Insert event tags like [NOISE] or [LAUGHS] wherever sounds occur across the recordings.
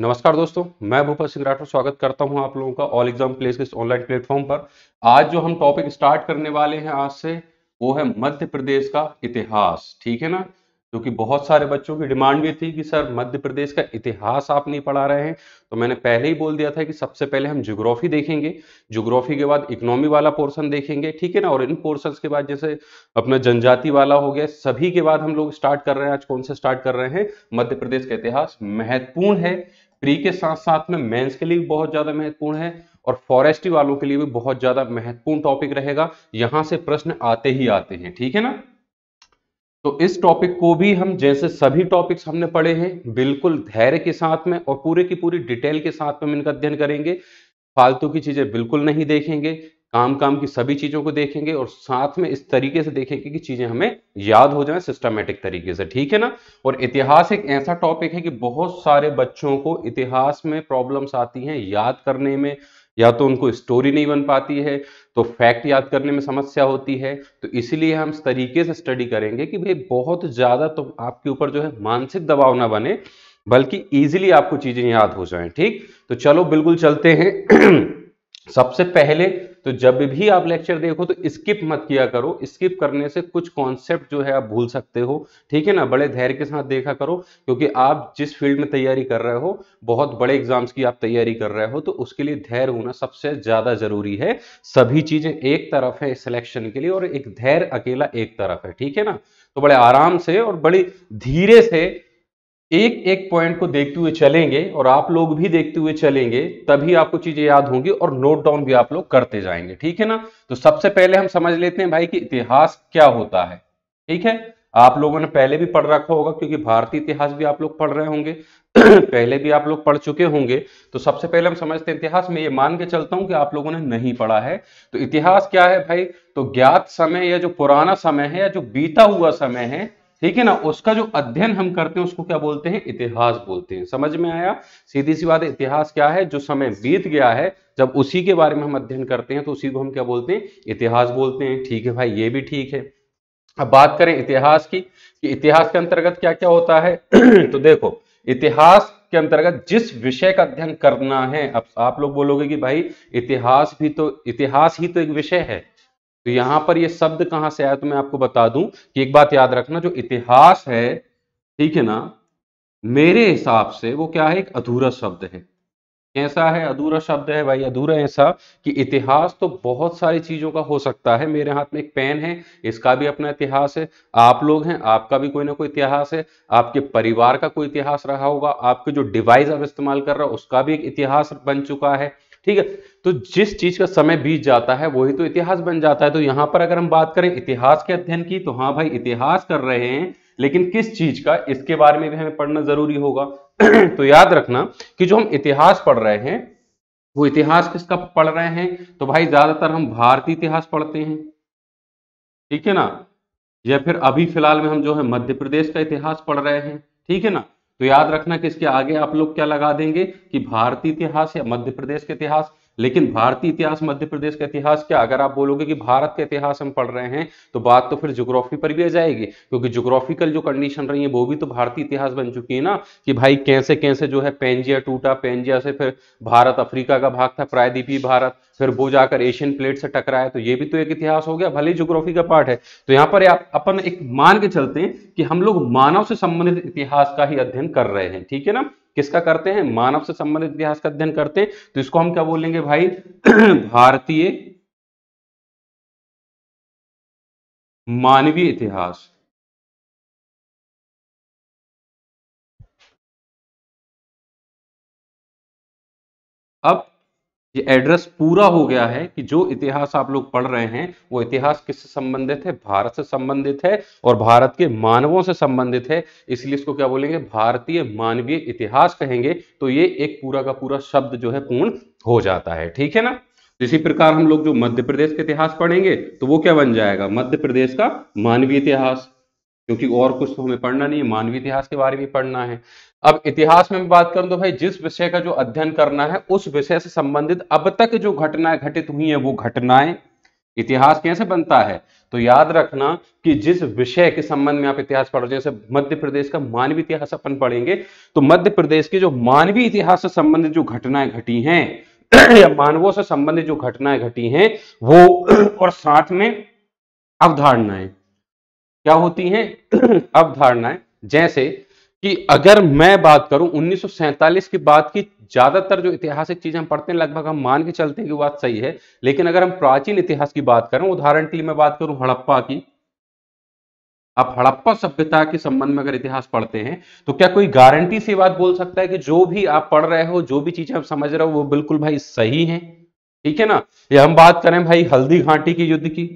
नमस्कार दोस्तों मैं भूपत सिंह राठौर स्वागत करता हूं आप लोगों का ऑल एग्जाम प्लेस के ऑनलाइन प्लेटफॉर्म पर आज जो हम टॉपिक स्टार्ट करने वाले हैं आज से वो है मध्य प्रदेश का इतिहास ठीक है ना क्योंकि बहुत सारे बच्चों की डिमांड भी थी कि सर मध्य प्रदेश का इतिहास आप नहीं पढ़ा रहे हैं तो मैंने पहले ही बोल दिया था कि सबसे पहले हम जोग्राफी देखेंगे जोग्राफी के बाद इकोनॉमी वाला पोर्शन देखेंगे ठीक है ना और इन पोर्शन के बाद जैसे अपना जनजाति वाला हो गया सभी के बाद हम लोग स्टार्ट कर रहे हैं आज कौन से स्टार्ट कर रहे हैं मध्य प्रदेश का इतिहास महत्वपूर्ण है प्री के साथ साथ में मेंस के लिए भी बहुत ज्यादा महत्वपूर्ण है और फॉरेस्ट्री वालों के लिए भी बहुत ज्यादा महत्वपूर्ण टॉपिक रहेगा यहां से प्रश्न आते ही आते हैं ठीक है ना तो इस टॉपिक को भी हम जैसे सभी टॉपिक्स हमने पढ़े हैं बिल्कुल धैर्य के साथ में और पूरे की पूरी डिटेल के साथ में हम इनका अध्ययन करेंगे फालतू की चीजें बिल्कुल नहीं देखेंगे काम काम की सभी चीज़ों को देखेंगे और साथ में इस तरीके से देखेंगे कि चीज़ें हमें याद हो जाए सिस्टमेटिक तरीके से ठीक है ना और इतिहास एक ऐसा टॉपिक है कि बहुत सारे बच्चों को इतिहास में प्रॉब्लम्स आती हैं याद करने में या तो उनको स्टोरी नहीं बन पाती है तो फैक्ट याद करने में समस्या होती है तो इसलिए हम इस तरीके से स्टडी करेंगे कि भाई बहुत ज़्यादा तो आपके ऊपर जो है मानसिक दबाव ना बने बल्कि ईजिली आपको चीज़ें याद हो जाए ठीक तो चलो बिल्कुल चलते हैं [CLEARS THROAT] सबसे पहले तो जब भी आप लेक्चर देखो तो स्किप मत किया करो स्किप करने से कुछ कॉन्सेप्ट जो है आप भूल सकते हो ठीक है ना बड़े धैर्य के साथ देखा करो क्योंकि आप जिस फील्ड में तैयारी कर रहे हो बहुत बड़े एग्जाम्स की आप तैयारी कर रहे हो तो उसके लिए धैर्य होना सबसे ज्यादा जरूरी है सभी चीजें एक तरफ है सिलेक्शन के लिए और एक धैर्य अकेला एक तरफ है ठीक है ना तो बड़े आराम से और बड़ी धीरे से एक एक पॉइंट को देखते हुए चलेंगे और आप लोग भी देखते हुए चलेंगे तभी आपको चीजें याद होंगी और नोट डाउन भी आप लोग करते जाएंगे ठीक है ना तो सबसे पहले हम समझ लेते हैं भाई कि इतिहास क्या होता है ठीक है आप लोगों ने पहले भी पढ़ रखा होगा क्योंकि भारतीय इतिहास भी आप लोग पढ़ रहे होंगे [CLEARS THROAT] पहले भी आप लोग पढ़ चुके होंगे तो सबसे पहले हम समझते हैं इतिहास में ये मान के चलता हूं कि आप लोगों ने नहीं पढ़ा है तो इतिहास क्या है भाई तो ज्ञात समय या जो पुराना समय है या जो बीता हुआ समय है ठीक है ना उसका जो अध्ययन हम करते हैं उसको क्या बोलते हैं इतिहास बोलते हैं समझ में आया सीधी सी बात इतिहास क्या है जो समय बीत गया है जब उसी के बारे में हम अध्ययन करते हैं तो उसी को हम क्या बोलते हैं इतिहास बोलते हैं ठीक है भाई ये भी ठीक है अब बात करें इतिहास की कि इतिहास के अंतर्गत क्या क्या होता है [CLEARS THROAT] तो देखो इतिहास के अंतर्गत जिस विषय का अध्ययन करना है अब आप लोग बोलोगे कि भाई इतिहास भी तो इतिहास ही तो एक विषय है तो यहां पर यह शब्द कहां से आया तो मैं आपको बता दूं कि एक बात याद रखना जो इतिहास है ठीक है ना मेरे हिसाब से वो क्या है एक अधूरा शब्द है कैसा है अधूरा शब्द है भाई अधूरा ऐसा कि इतिहास तो बहुत सारी चीजों का हो सकता है मेरे हाथ में एक पेन है इसका भी अपना इतिहास है आप लोग हैं आपका भी कोई ना कोई इतिहास है आपके परिवार का कोई इतिहास रहा होगा आपके जो डिवाइस आप इस्तेमाल कर रहा हो उसका भी एक इतिहास बन चुका है ठीक है तो जिस चीज का समय बीत जाता है वही तो इतिहास बन जाता है तो यहां पर अगर हम बात करें इतिहास के अध्ययन की तो हाँ भाई इतिहास कर रहे हैं लेकिन किस चीज का इसके बारे में भी हमें पढ़ना जरूरी होगा [CLEARS THROAT] तो याद रखना कि जो हम इतिहास पढ़ रहे हैं वो इतिहास किसका पढ़ रहे हैं तो भाई ज्यादातर हम भारतीय इतिहास पढ़ते हैं ठीक है ना या फिर अभी फिलहाल में हम जो है मध्य प्रदेश का इतिहास पढ़ रहे हैं ठीक है ना तो याद रखना कि इसके आगे आप लोग क्या लगा देंगे कि भारतीय इतिहास या मध्य प्रदेश के इतिहास लेकिन भारतीय इतिहास मध्य प्रदेश का इतिहास क्या अगर आप बोलोगे कि भारत का इतिहास हम पढ़ रहे हैं तो बात तो फिर ज्योग्राफी पर भी आ जाएगी क्योंकि ज्योग्राफिकल जो कंडीशन रही है वो भी तो भारतीय इतिहास बन चुकी है ना कि भाई कैसे कैसे जो है पेंजिया टूटा पेंजिया से फिर भारत अफ्रीका का भाग था प्रायद्वीपी भारत फिर वो जाकर एशियन प्लेट से टकरा है तो ये भी तो एक इतिहास हो गया भले ही जोग्राफी का पार्ट है तो यहाँ पर अपन एक मान के चलते हैं कि हम लोग मानव से संबंधित इतिहास का ही अध्ययन कर रहे हैं ठीक है ना किसका करते हैं मानव से संबंधित इतिहास का अध्ययन करते हैं तो इसको हम क्या बोलेंगे भाई [CLEARS THROAT] भारतीय मानवीय इतिहास ये एड्रेस पूरा हो गया है कि जो इतिहास आप लोग पढ़ रहे हैं वो इतिहास किससे संबंधित है भारत से संबंधित है और भारत के मानवों से संबंधित है इसलिए इसको क्या बोलेंगे भारतीय मानवीय इतिहास कहेंगे तो ये एक पूरा का पूरा शब्द जो है पूर्ण हो जाता है ठीक है ना तो इसी प्रकार हम लोग जो मध्य प्रदेश का इतिहास पढ़ेंगे तो वो क्या बन जाएगा मध्य प्रदेश का मानवीय इतिहास क्योंकि और कुछ तो हमें पढ़ना नहीं है मानवीय इतिहास के बारे में पढ़ना है अब इतिहास में बात करूं तो भाई जिस विषय का जो अध्ययन करना है उस विषय से संबंधित अब तक जो घटनाएं घटित हुई है वो घटनाएं इतिहास कैसे बनता है तो याद रखना कि जिस विषय के संबंध में आप इतिहास पढ़ रहे जैसे मध्य प्रदेश का मानवीय इतिहास अपन पढ़ेंगे तो मध्य प्रदेश के जो मानवीय इतिहास से संबंधित जो घटनाएं घटी हैं या मानवों से संबंधित जो घटनाएं घटी हैं वो और साथ में अवधारणाएं क्या होती हैं [CLEARS THROAT] अवधारणाएं जैसे कि अगर मैं बात करूं उन्नीस की बात की ज्यादातर जो ऐतिहासिक चीजें हम पढ़ते हैं लगभग हम मान के चलते हैं कि बात सही है लेकिन अगर हम प्राचीन इतिहास की बात करें उदाहरण के लिए मैं बात करूं हड़प्पा की आप हड़प्पा सभ्यता के संबंध में अगर इतिहास पढ़ते हैं तो क्या कोई गारंटी से बात बोल सकता है कि जो भी आप पढ़ रहे हो जो भी चीजें आप समझ रहे हो वो बिल्कुल भाई सही है ठीक है ना या हम बात करें भाई हल्दी घाटी के युद्ध की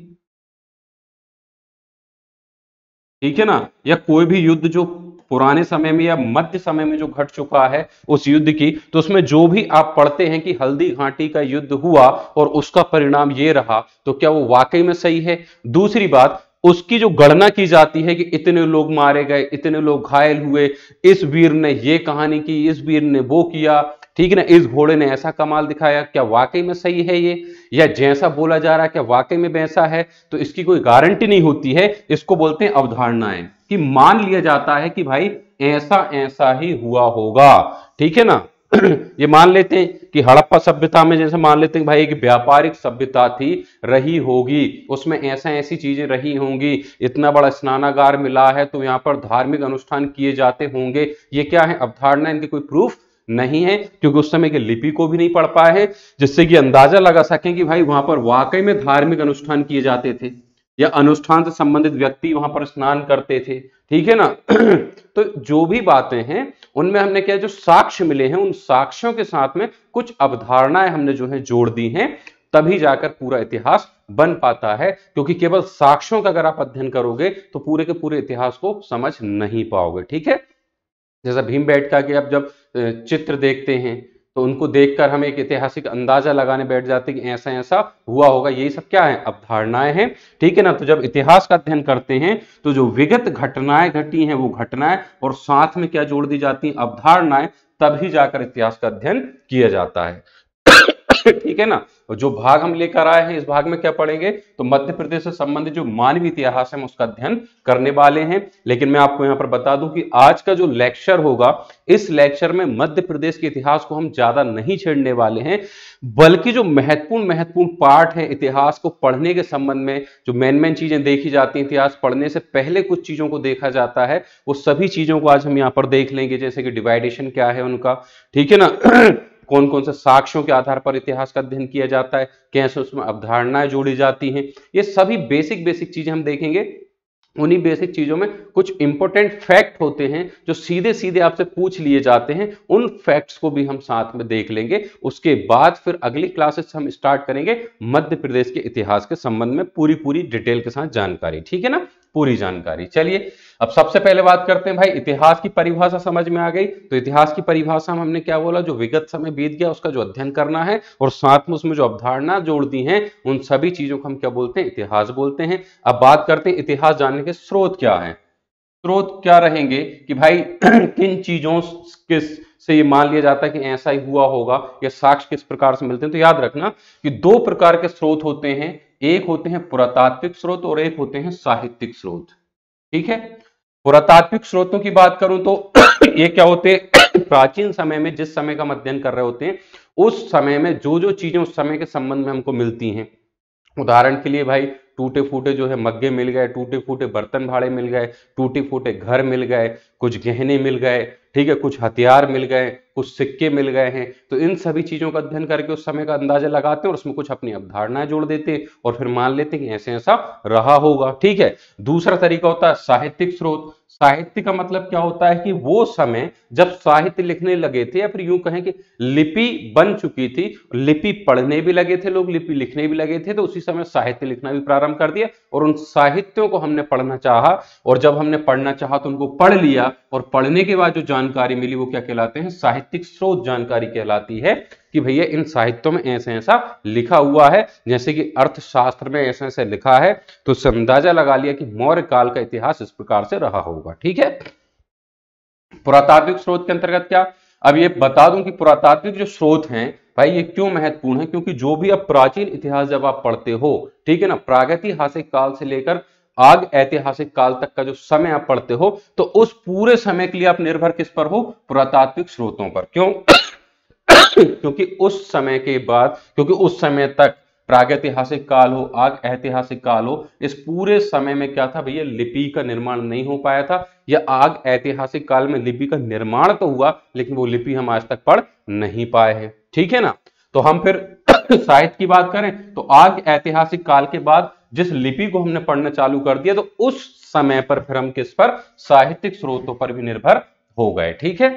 ठीक है ना या कोई भी युद्ध जो पुराने समय में या मध्य समय में जो घट चुका है उस युद्ध की तो उसमें जो भी आप पढ़ते हैं कि हल्दी घाटी का युद्ध हुआ और उसका परिणाम ये रहा तो क्या वो वाकई में सही है दूसरी बात उसकी जो गणना की जाती है कि इतने लोग मारे गए इतने लोग घायल हुए इस वीर ने ये कहानी की इस वीर ने वो किया ठीक है ना इस घोड़े ने ऐसा कमाल दिखाया क्या वाकई में सही है ये या जैसा बोला जा रहा है क्या वाकई में वैसा है तो इसकी कोई गारंटी नहीं होती है इसको बोलते हैं अवधारणाएं कि मान लिया जाता है कि भाई ऐसा ऐसा ही हुआ होगा ठीक है ना [CLEARS THROAT] ये मान लेते हैं कि हड़प्पा सभ्यता में जैसे मान लेते हैं भाई एक व्यापारिक सभ्यता थी रही होगी उसमें ऐसा ऐसी चीजें रही होंगी इतना बड़ा स्नानागार मिला है तो यहां पर धार्मिक अनुष्ठान किए जाते होंगे ये क्या है अवधारणा इनके कोई प्रूफ नहीं है क्योंकि उस समय की लिपि को भी नहीं पढ़ पाए हैं जिससे कि अंदाजा लगा सकें कि भाई वहां पर वाकई में धार्मिक अनुष्ठान किए जाते थे या अनुष्ठान से संबंधित व्यक्ति वहां पर स्नान करते थे ठीक है ना [CLEARS THROAT] तो जो भी बातें हैं उनमें हमने क्या जो साक्ष्य मिले हैं उन साक्ष्यों के साथ में कुछ अवधारणाएं हमने जो है जोड़ दी हैं तभी जाकर पूरा इतिहास बन पाता है क्योंकि केवल साक्ष्यों का अगर आप अध्ययन करोगे तो पूरे के पूरे इतिहास को समझ नहीं पाओगे ठीक है जैसा भीम बैठका के आप जब चित्र देखते हैं तो उनको देखकर हम एक ऐतिहासिक अंदाजा लगाने बैठ जाते हैं कि ऐसा ऐसा हुआ होगा यही सब क्या है अवधारणाएं हैं ठीक है ना तो जब इतिहास का अध्ययन करते हैं तो जो विगत घटनाएं घटी हैं वो घटनाएं और साथ में क्या जोड़ दी जाती हैं अवधारणाएं तभी जाकर इतिहास का अध्ययन किया जाता है [LAUGHS] ठीक है ना और जो भाग हम लेकर आए हैं इस भाग में क्या पढ़ेंगे तो मध्य प्रदेश से संबंधित जो मानवीय इतिहास है हम उसका अध्ययन करने वाले हैं लेकिन मैं आपको यहां पर बता दूं कि आज का जो लेक्चर होगा इस लेक्चर में मध्य प्रदेश के इतिहास को हम ज्यादा नहीं छेड़ने वाले हैं बल्कि जो महत्वपूर्ण महत्वपूर्ण पार्ट है इतिहास को पढ़ने के संबंध में जो मेन मेन चीजें देखी जाती है इतिहास पढ़ने से पहले कुछ चीजों को देखा जाता है वो सभी चीजों को आज हम यहाँ पर देख लेंगे जैसे कि डिवाइडेशन क्या है उनका ठीक है ना [CLEARS THROAT] कौन कौन से साक्ष्यों के आधार पर इतिहास का अध्ययन किया जाता है कैसे उसमें अवधारणाएं जोड़ी जाती हैं ये सभी बेसिक बेसिक चीजें हम देखेंगे उन्हीं बेसिक चीजों में कुछ इंपॉर्टेंट फैक्ट होते हैं जो सीधे सीधे आपसे पूछ लिए जाते हैं उन फैक्ट्स को भी हम साथ में देख लेंगे उसके बाद फिर अगली क्लासेस हम स्टार्ट करेंगे मध्य प्रदेश के इतिहास के संबंध में पूरी पूरी डिटेल के साथ जानकारी ठीक है ना पूरी जानकारी चलिए अब सबसे पहले बात करते हैं भाई इतिहास की परिभाषा समझ में आ गई तो इतिहास की परिभाषा में हमने क्या बोला जो विगत समय बीत गया उसका जो अध्ययन करना है और साथ में उसमें जो अवधारणा जोड़ दी है उन सभी चीजों को हम क्या बोलते हैं इतिहास बोलते हैं अब बात करते हैं इतिहास जानने के स्रोत क्या है स्रोत क्या रहेंगे कि भाई [CLEARS THROAT] किन चीजों किस से ये मान लिया जाता है कि ऐसा ही हुआ होगा या साक्ष्य किस प्रकार से मिलते हैं तो याद रखना कि दो प्रकार के स्रोत होते हैं एक होते हैं पुरातात्विक स्रोत और एक होते हैं साहित्यिक स्रोत ठीक है पुरातात्विक स्रोतों की बात करूं तो [CLEARS THROAT] ये क्या होते [CLEARS THROAT] प्राचीन समय में जिस समय का अध्ययन कर रहे होते हैं उस समय में जो जो चीजें उस समय के संबंध में हमको मिलती हैं उदाहरण के लिए भाई टूटे फूटे जो है मग्गे मिल गए टूटे फूटे बर्तन भाड़े मिल गए टूटे फूटे घर मिल गए कुछ गहने मिल गए ठीक है कुछ हथियार मिल गए कुछ सिक्के मिल गए हैं तो इन सभी चीज़ों का अध्ययन करके उस समय का अंदाजा लगाते हैं और उसमें कुछ अपनी अवधारणाएं जोड़ देते हैं और फिर मान लेते हैं कि ऐसे ऐसा रहा होगा ठीक है दूसरा तरीका होता है साहित्यिक स्रोत साहित्य का मतलब क्या होता है कि वो समय जब साहित्य लिखने लगे थे या फिर यूं कहें कि लिपि बन चुकी थी लिपि पढ़ने भी लगे थे लोग लिपि लिखने भी लगे थे तो उसी समय साहित्य लिखना भी प्रारंभ कर दिया और उन साहित्यों को हमने पढ़ना चाहा और जब हमने पढ़ना चाहा तो उनको पढ़ लिया और पढ़ने के बाद जो जानकारी मिली वो क्या कहलाते हैं साहित्य साहित्यिक स्रोत जानकारी कहलाती है कि भैया इन साहित्यों में ऐसे ऐसा लिखा हुआ है जैसे कि अर्थशास्त्र में ऐसे ऐसे लिखा है तो उससे अंदाजा लगा लिया कि मौर्य काल का इतिहास इस प्रकार से रहा होगा ठीक है पुरातात्विक स्रोत के अंतर्गत क्या अब ये बता दूं कि पुरातात्विक जो स्रोत हैं भाई ये क्यों महत्वपूर्ण है क्योंकि जो भी अब प्राचीन इतिहास जब आप पढ़ते हो ठीक है ना प्रागैतिहासिक काल से लेकर आग ऐतिहासिक काल तक का जो समय आप पढ़ते हो तो उस पूरे समय के लिए आप निर्भर किस पर हो पुरातात्विक स्रोतों पर क्यों [COUGHS] क्योंकि उस समय के बाद क्योंकि उस समय तक प्रागैतिहासिक काल हो आग ऐतिहासिक काल हो इस पूरे समय में क्या था भैया लिपि का निर्माण नहीं हो पाया था या आग ऐतिहासिक काल में लिपि का निर्माण तो हुआ लेकिन वो लिपि हम आज तक पढ़ नहीं पाए हैं ठीक है ना तो हम फिर [COUGHS] साहित्य की बात करें तो आग ऐतिहासिक काल के बाद जिस लिपि को हमने पढ़ना चालू कर दिया तो उस समय पर फिर हम किस पर साहित्यिक स्रोतों पर भी निर्भर हो गए ठीक है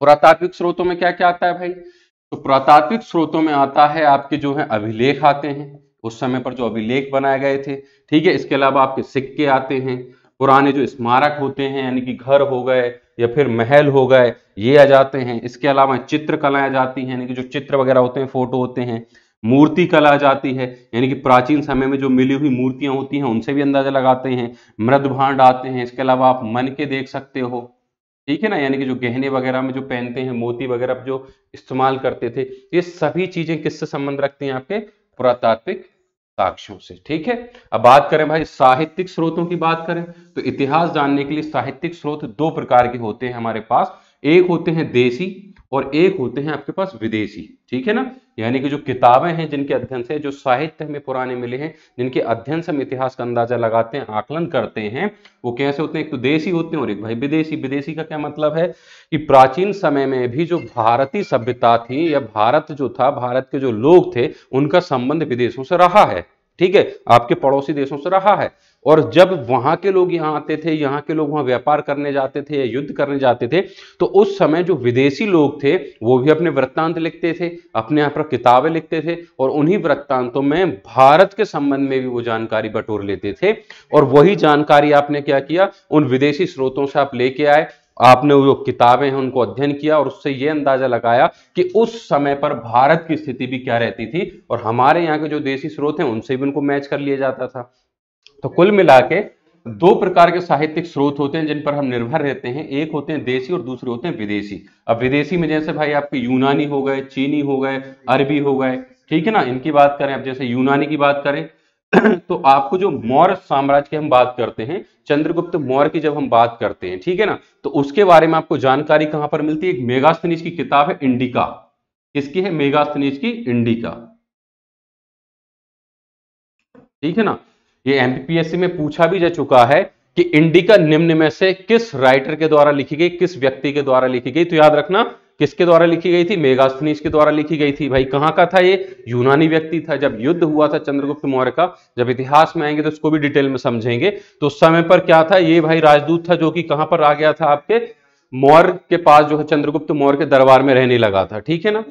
पुरातात्विक स्रोतों में क्या क्या आता है भाई तो पुरातात्विक स्रोतों में आता है आपके जो है अभिलेख आते हैं उस समय पर जो अभिलेख बनाए गए थे ठीक है इसके अलावा आपके सिक्के आते हैं पुराने जो स्मारक होते हैं यानी कि घर हो गए या फिर महल हो गए ये आ जाते हैं इसके अलावा चित्रकलाएं आ जाती हैं यानी कि जो चित्र वगैरह होते हैं फोटो होते हैं मूर्ति कला जाती है यानी कि प्राचीन समय में जो मिली हुई मूर्तियां होती हैं उनसे भी अंदाजा लगाते हैं मृद भांड आते हैं इसके अलावा आप मन के देख सकते हो ठीक है ना यानी कि जो गहने वगैरह में जो पहनते हैं मोती वगैरह जो इस्तेमाल करते थे ये सभी चीजें किससे संबंध रखती हैं आपके पुरातात्विक साक्ष्यों से ठीक है अब बात करें भाई साहित्यिक स्रोतों की बात करें तो इतिहास जानने के लिए साहित्यिक स्रोत दो प्रकार के होते हैं हमारे पास एक होते हैं देसी और एक होते हैं आपके पास विदेशी ठीक है ना यानी कि जो किताबें हैं जिनके अध्ययन से जो साहित्य हमें पुराने मिले हैं जिनके अध्ययन से हम इतिहास का अंदाजा लगाते हैं आकलन करते हैं वो कैसे होते हैं एक तो देशी होते हैं और एक भाई विदेशी विदेशी का क्या मतलब है कि प्राचीन समय में भी जो भारतीय सभ्यता थी या भारत जो था भारत के जो लोग थे उनका संबंध विदेशों से रहा है ठीक है आपके पड़ोसी देशों से रहा है और जब वहां के लोग यहाँ आते थे यहाँ के लोग वहां व्यापार करने जाते थे या युद्ध करने जाते थे तो उस समय जो विदेशी लोग थे वो भी अपने वृत्तांत लिखते थे अपने यहाँ पर किताबें लिखते थे और उन्हीं वृत्तांतों में भारत के संबंध में भी वो जानकारी बटोर लेते थे और वही जानकारी आपने क्या किया उन विदेशी स्रोतों से आप लेके आए आपने वो किताबें हैं उनको अध्ययन किया और उससे ये अंदाजा लगाया कि उस समय पर भारत की स्थिति भी क्या रहती थी और हमारे यहाँ के जो देसी स्रोत हैं उनसे भी उनको मैच कर लिया जाता था तो कुल मिला के दो प्रकार के साहित्यिक स्रोत होते हैं जिन पर हम निर्भर रहते हैं एक होते हैं देशी और दूसरे होते हैं विदेशी अब विदेशी में जैसे भाई आपके यूनानी हो गए चीनी हो गए अरबी हो गए ठीक है ना इनकी बात करें अब जैसे यूनानी की बात करें [CLEARS THROAT] तो आपको जो मौर्य साम्राज्य की हम बात करते हैं चंद्रगुप्त मौर्य की जब हम बात करते हैं ठीक है ना तो उसके बारे में आपको जानकारी कहां पर मिलती है एक मेगास्थनीज की किताब है इंडिका किसकी है मेगास्थनीज की इंडिका ठीक है ना ये एमपीपीएससी में पूछा भी जा चुका है कि इंडिका निम्न में से किस राइटर के द्वारा लिखी गई किस व्यक्ति के द्वारा लिखी गई तो याद रखना किसके द्वारा लिखी गई थी मेगास्थनीस के द्वारा लिखी गई थी भाई कहां का था ये यूनानी व्यक्ति था जब युद्ध हुआ था चंद्रगुप्त मौर्य का जब इतिहास में आएंगे तो इसको भी डिटेल में समझेंगे तो उस समय पर क्या था ये भाई राजदूत था जो कि कहां पर आ गया था आपके मौर्य के पास जो है चंद्रगुप्त मौर्य के दरबार में रहने लगा था ठीक है ना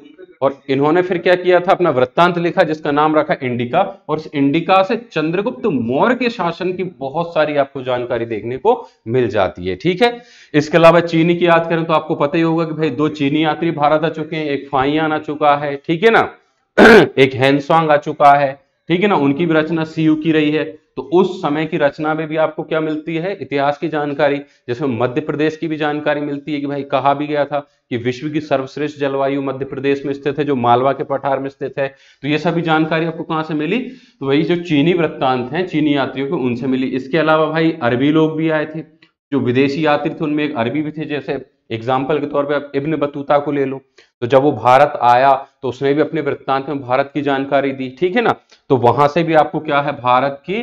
और इन्होंने फिर क्या किया था अपना वृत्तांत लिखा जिसका नाम रखा इंडिका और इस इंडिका से चंद्रगुप्त मौर्य के शासन की बहुत सारी आपको जानकारी देखने को मिल जाती है ठीक है इसके अलावा चीनी की याद करें तो आपको पता ही होगा कि भाई दो चीनी यात्री भारत आ चुके हैं एक फाइयान आ चुका है ठीक है ना [CLEARS THROAT] एक हैंसवांग आ चुका है ठीक है ना उनकी भी रचना सीयू की रही है तो उस समय की रचना में भी आपको क्या मिलती है इतिहास की जानकारी जैसे मध्य प्रदेश की भी जानकारी मिलती है कि भाई कहा भी गया था कि विश्व की सर्वश्रेष्ठ जलवायु मध्य प्रदेश में स्थित है जो मालवा के पठार में स्थित है तो ये सभी जानकारी आपको कहां से मिली तो वही जो चीनी वृत्तांत है चीनी यात्रियों को उनसे मिली इसके अलावा भाई अरबी लोग भी आए थे जो विदेशी यात्री थे उनमें एक अरबी भी थे जैसे एग्जाम्पल के तौर पर आप इब्न बतूता को ले लो तो जब वो भारत आया तो उसने भी अपने वृत्तांत में भारत की जानकारी दी ठीक है ना तो वहां से भी आपको क्या है भारत की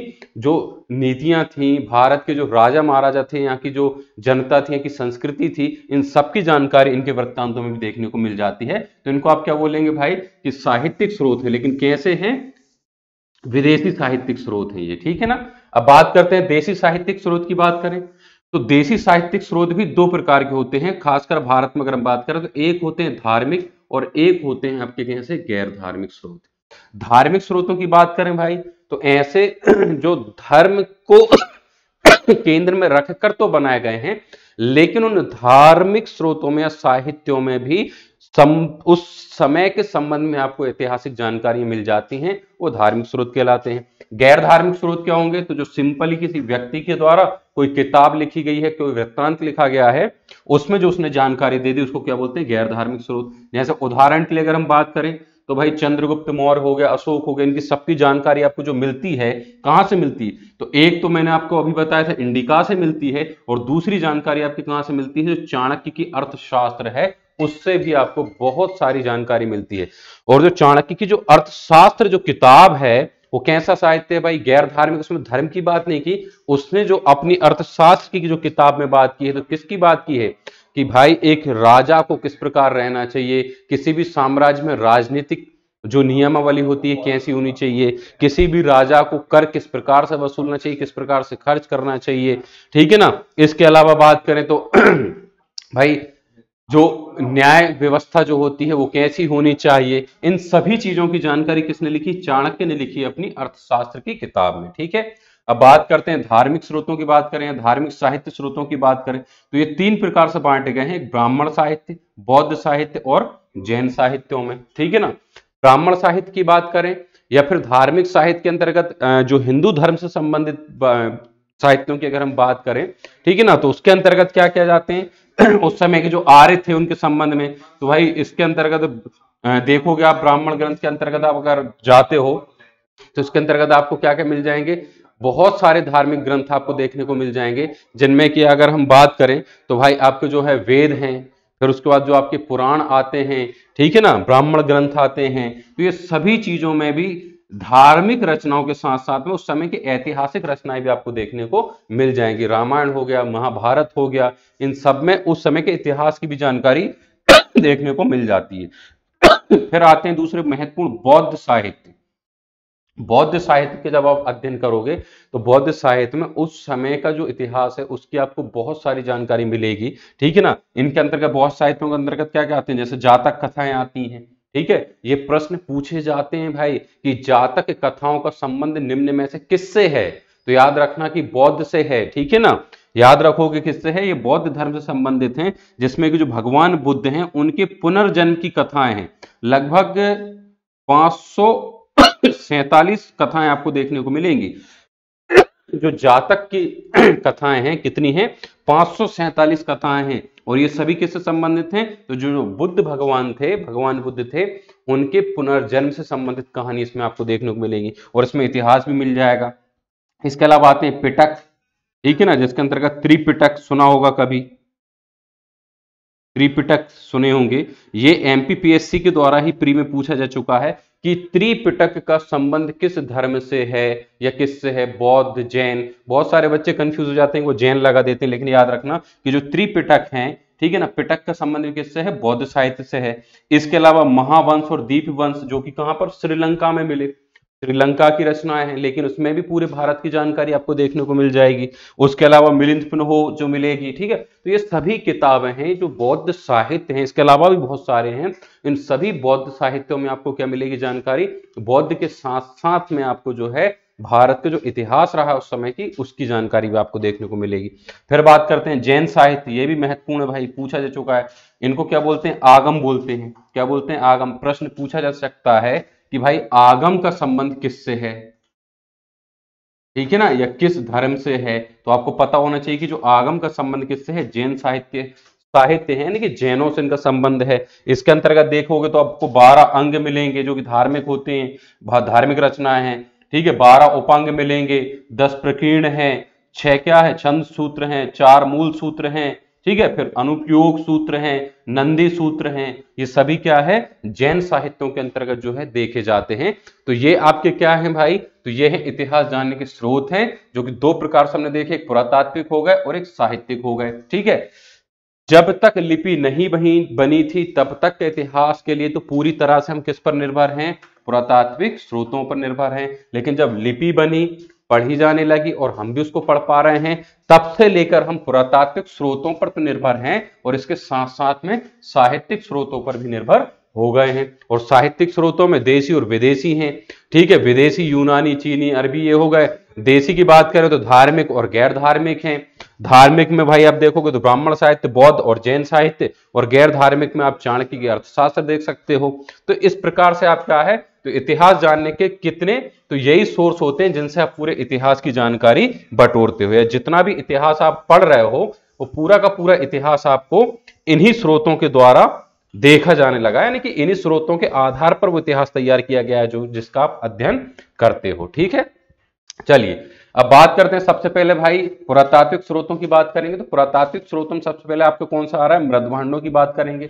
जो नीतियां थी भारत के जो राजा महाराजा थे यहाँ की जो जनता थी यहाँ की संस्कृति थी इन सब की जानकारी इनके वृत्तांतों में भी देखने को मिल जाती है तो इनको आप क्या बोलेंगे भाई कि साहित्यिक स्रोत है लेकिन कैसे हैं विदेशी साहित्यिक स्रोत है ये ठीक है ना अब बात करते हैं देशी साहित्यिक स्रोत की बात करें तो देशी साहित्यिक स्रोत भी दो प्रकार के होते हैं खासकर भारत में अगर हम बात करें तो एक होते हैं धार्मिक और एक होते हैं आपके कहें से गैर धार्मिक स्रोत धार्मिक स्रोतों की बात करें भाई तो ऐसे [CLEARS THROAT] जो धर्म को [CLEARS THROAT] केंद्र में रखकर तो बनाए गए हैं लेकिन उन धार्मिक स्रोतों में या साहित्यों में भी सम उस समय के संबंध में आपको ऐतिहासिक जानकारी मिल जाती हैं वो धार्मिक स्रोत कहलाते हैं गैर धार्मिक स्रोत क्या होंगे तो जो सिंपली किसी व्यक्ति के द्वारा कोई किताब लिखी गई है कोई वृत्तांत लिखा गया है उसमें जो उसने जानकारी दे दी उसको क्या बोलते हैं गैर धार्मिक स्रोत जैसे उदाहरण के लिए अगर हम बात करें तो भाई चंद्रगुप्त मौर्य हो गया अशोक हो गया इनकी सबकी जानकारी आपको जो मिलती है कहां से मिलती है तो एक तो मैंने आपको अभी बताया था इंडिका से मिलती है और दूसरी जानकारी आपकी कहां से मिलती है जो चाणक्य की अर्थशास्त्र है उससे भी आपको बहुत सारी जानकारी मिलती है और जो चाणक्य की जो अर्थशास्त्र जो किताब है वो कैसा साहित्य है भाई गैर धार्मिक उसमें धर्म की बात नहीं की उसने जो अपनी अर्थशास्त्र की जो किताब में बात की है तो किसकी बात की है कि भाई एक राजा को किस प्रकार रहना चाहिए किसी भी साम्राज्य में राजनीतिक जो नियमावली होती है कैसी होनी चाहिए किसी भी राजा को कर किस प्रकार से वसूलना चाहिए किस प्रकार से खर्च करना चाहिए ठीक है ना इसके अलावा बात करें तो [CLEARS THROAT] भाई जो न्याय व्यवस्था जो होती है वो कैसी होनी चाहिए इन सभी चीजों की जानकारी किसने लिखी चाणक्य ने लिखी अपनी अर्थशास्त्र की किताब में ठीक है अब बात करते हैं धार्मिक स्रोतों की बात करें धार्मिक साहित्य स्रोतों की बात करें तो ये तीन प्रकार से बांटे गए हैं ब्राह्मण साहित्य बौद्ध साहित्य और जैन साहित्यों में ठीक है ना ब्राह्मण साहित्य की बात करें या फिर धार्मिक साहित्य के अंतर्गत जो हिंदू धर्म से संबंधित साहित्यों की अगर हम बात करें ठीक है ना तो उसके अंतर्गत क्या क्या जाते हैं उस समय के जो आर्य थे उनके संबंध में तो भाई इसके अंतर्गत देखोगे आप ब्राह्मण ग्रंथ के अंतर्गत आप अगर जाते हो तो इसके अंतर्गत आपको क्या क्या मिल जाएंगे बहुत सारे धार्मिक ग्रंथ आपको देखने को मिल जाएंगे जिनमें कि अगर हम बात करें तो भाई आपके जो है वेद हैं फिर उसके बाद जो आपके पुराण आते हैं ठीक है ना ब्राह्मण ग्रंथ आते हैं तो ये सभी चीजों में भी धार्मिक रचनाओं के साथ साथ में उस समय की ऐतिहासिक रचनाएं भी आपको देखने को मिल जाएंगी रामायण हो गया महाभारत हो गया इन सब में उस समय के इतिहास की भी जानकारी [COUGHS] देखने को मिल जाती है [COUGHS] फिर आते हैं दूसरे महत्वपूर्ण बौद्ध साहित्य बौद्ध साहित्य के जब आप अध्ययन करोगे तो बौद्ध साहित्य में उस समय का जो इतिहास है उसकी आपको बहुत सारी जानकारी मिलेगी ठीक है ना इनके अंतर्गत बौद्ध साहित्यों के अंतर्गत क्या क्या आते हैं जैसे जातक कथाएं आती हैं ठीक है ये प्रश्न पूछे जाते हैं भाई कि जातक कथाओं का संबंध निम्न में से किससे है तो याद रखना कि बौद्ध से है ठीक है ना याद रखोगे किससे है ये बौद्ध धर्म से संबंधित हैं जिसमें कि जो भगवान बुद्ध हैं उनके पुनर्जन्म की कथाएं हैं लगभग पांच सौ कथाएं आपको देखने को मिलेंगी जो जातक की [CLEARS THROAT] कथाएं हैं कितनी हैं पांच कथाएं हैं और ये सभी किससे संबंधित हैं तो जो बुद्ध भगवान थे भगवान बुद्ध थे उनके पुनर्जन्म से संबंधित कहानी इसमें आपको देखने को मिलेगी और इसमें इतिहास भी मिल जाएगा इसके अलावा आते हैं पिटक ठीक है ना जिसके अंतर्गत त्रिपिटक सुना होगा कभी त्रिपिटक सुने होंगे ये एमपीपीएससी के द्वारा ही प्री में पूछा जा चुका है कि त्रिपिटक का संबंध किस धर्म से है या किस से है बौद्ध जैन बहुत सारे बच्चे कंफ्यूज हो जाते हैं वो जैन लगा देते हैं लेकिन याद रखना कि जो त्रिपिटक है ठीक है ना पिटक का संबंध किससे है बौद्ध साहित्य से है इसके अलावा महावंश और दीप वंश जो कि कहां पर श्रीलंका में मिले श्रीलंका की रचनाएं हैं लेकिन उसमें भी पूरे भारत की जानकारी आपको देखने को मिल जाएगी उसके अलावा मिलिंद हो जो मिलेगी ठीक है तो ये सभी किताबें हैं जो बौद्ध साहित्य हैं इसके अलावा भी बहुत सारे हैं इन सभी बौद्ध साहित्यों में आपको क्या मिलेगी जानकारी बौद्ध के साथ साथ में आपको जो है भारत का जो इतिहास रहा उस समय की उसकी जानकारी भी आपको देखने को मिलेगी फिर बात करते हैं जैन साहित्य ये भी महत्वपूर्ण है भाई पूछा जा चुका है इनको क्या बोलते हैं आगम बोलते हैं क्या बोलते हैं आगम प्रश्न पूछा जा सकता है कि भाई आगम का संबंध किससे है ठीक है ना या किस धर्म से है तो आपको पता होना चाहिए कि जो आगम का संबंध किससे है जैन साहित्य साहित्य है यानी कि जैनों से इनका संबंध है इसके अंतर्गत देखोगे तो आपको बारह अंग मिलेंगे जो कि धार्मिक होते हैं धार्मिक रचनाएं हैं ठीक है बारह उपांग मिलेंगे दस प्रकीर्ण है छह क्या है छंद सूत्र हैं चार मूल सूत्र हैं ठीक है फिर अनुपयोग सूत्र हैं नंदी सूत्र हैं ये सभी क्या है जैन साहित्यों के अंतर्गत जो है देखे जाते हैं तो ये आपके क्या है भाई तो ये है इतिहास जानने के स्रोत हैं जो कि दो प्रकार से हमने देखे एक पुरातात्विक हो गए और एक साहित्यिक हो गए ठीक है जब तक लिपि नहीं बनी बनी थी तब तक के इतिहास के लिए तो पूरी तरह से हम किस पर निर्भर हैं पुरातात्विक स्रोतों पर निर्भर हैं लेकिन जब लिपि बनी पढ़ी जाने लगी और हम भी उसको पढ़ पा रहे हैं तब से लेकर हम पुरातात्विक स्रोतों पर तो निर्भर हैं और इसके साथ साथ में साहित्यिक स्रोतों पर भी निर्भर हो गए हैं और साहित्यिक स्रोतों में देशी और विदेशी हैं ठीक है विदेशी यूनानी चीनी अरबी ये हो गए देशी की बात करें तो धार्मिक और गैर धार्मिक हैं धार्मिक में भाई आप देखोगे तो ब्राह्मण साहित्य बौद्ध और जैन साहित्य और गैर धार्मिक में आप चाणक्य के अर्थशास्त्र देख सकते हो तो इस प्रकार से आप क्या है तो इतिहास जानने के कितने तो यही सोर्स होते हैं जिनसे आप पूरे इतिहास की जानकारी बटोरते हो या जितना भी इतिहास आप पढ़ रहे हो वो पूरा का पूरा इतिहास आपको इन्हीं स्रोतों के द्वारा देखा जाने लगा यानी कि इन्हीं स्रोतों के आधार पर वो इतिहास तैयार किया गया है जो जिसका आप अध्ययन करते हो ठीक है चलिए अब बात करते हैं सबसे पहले भाई पुरातात्विक स्रोतों की बात करेंगे तो पुरातात्विक स्रोतों में सबसे पहले आपको कौन सा आ रहा है मृदभांडों की बात करेंगे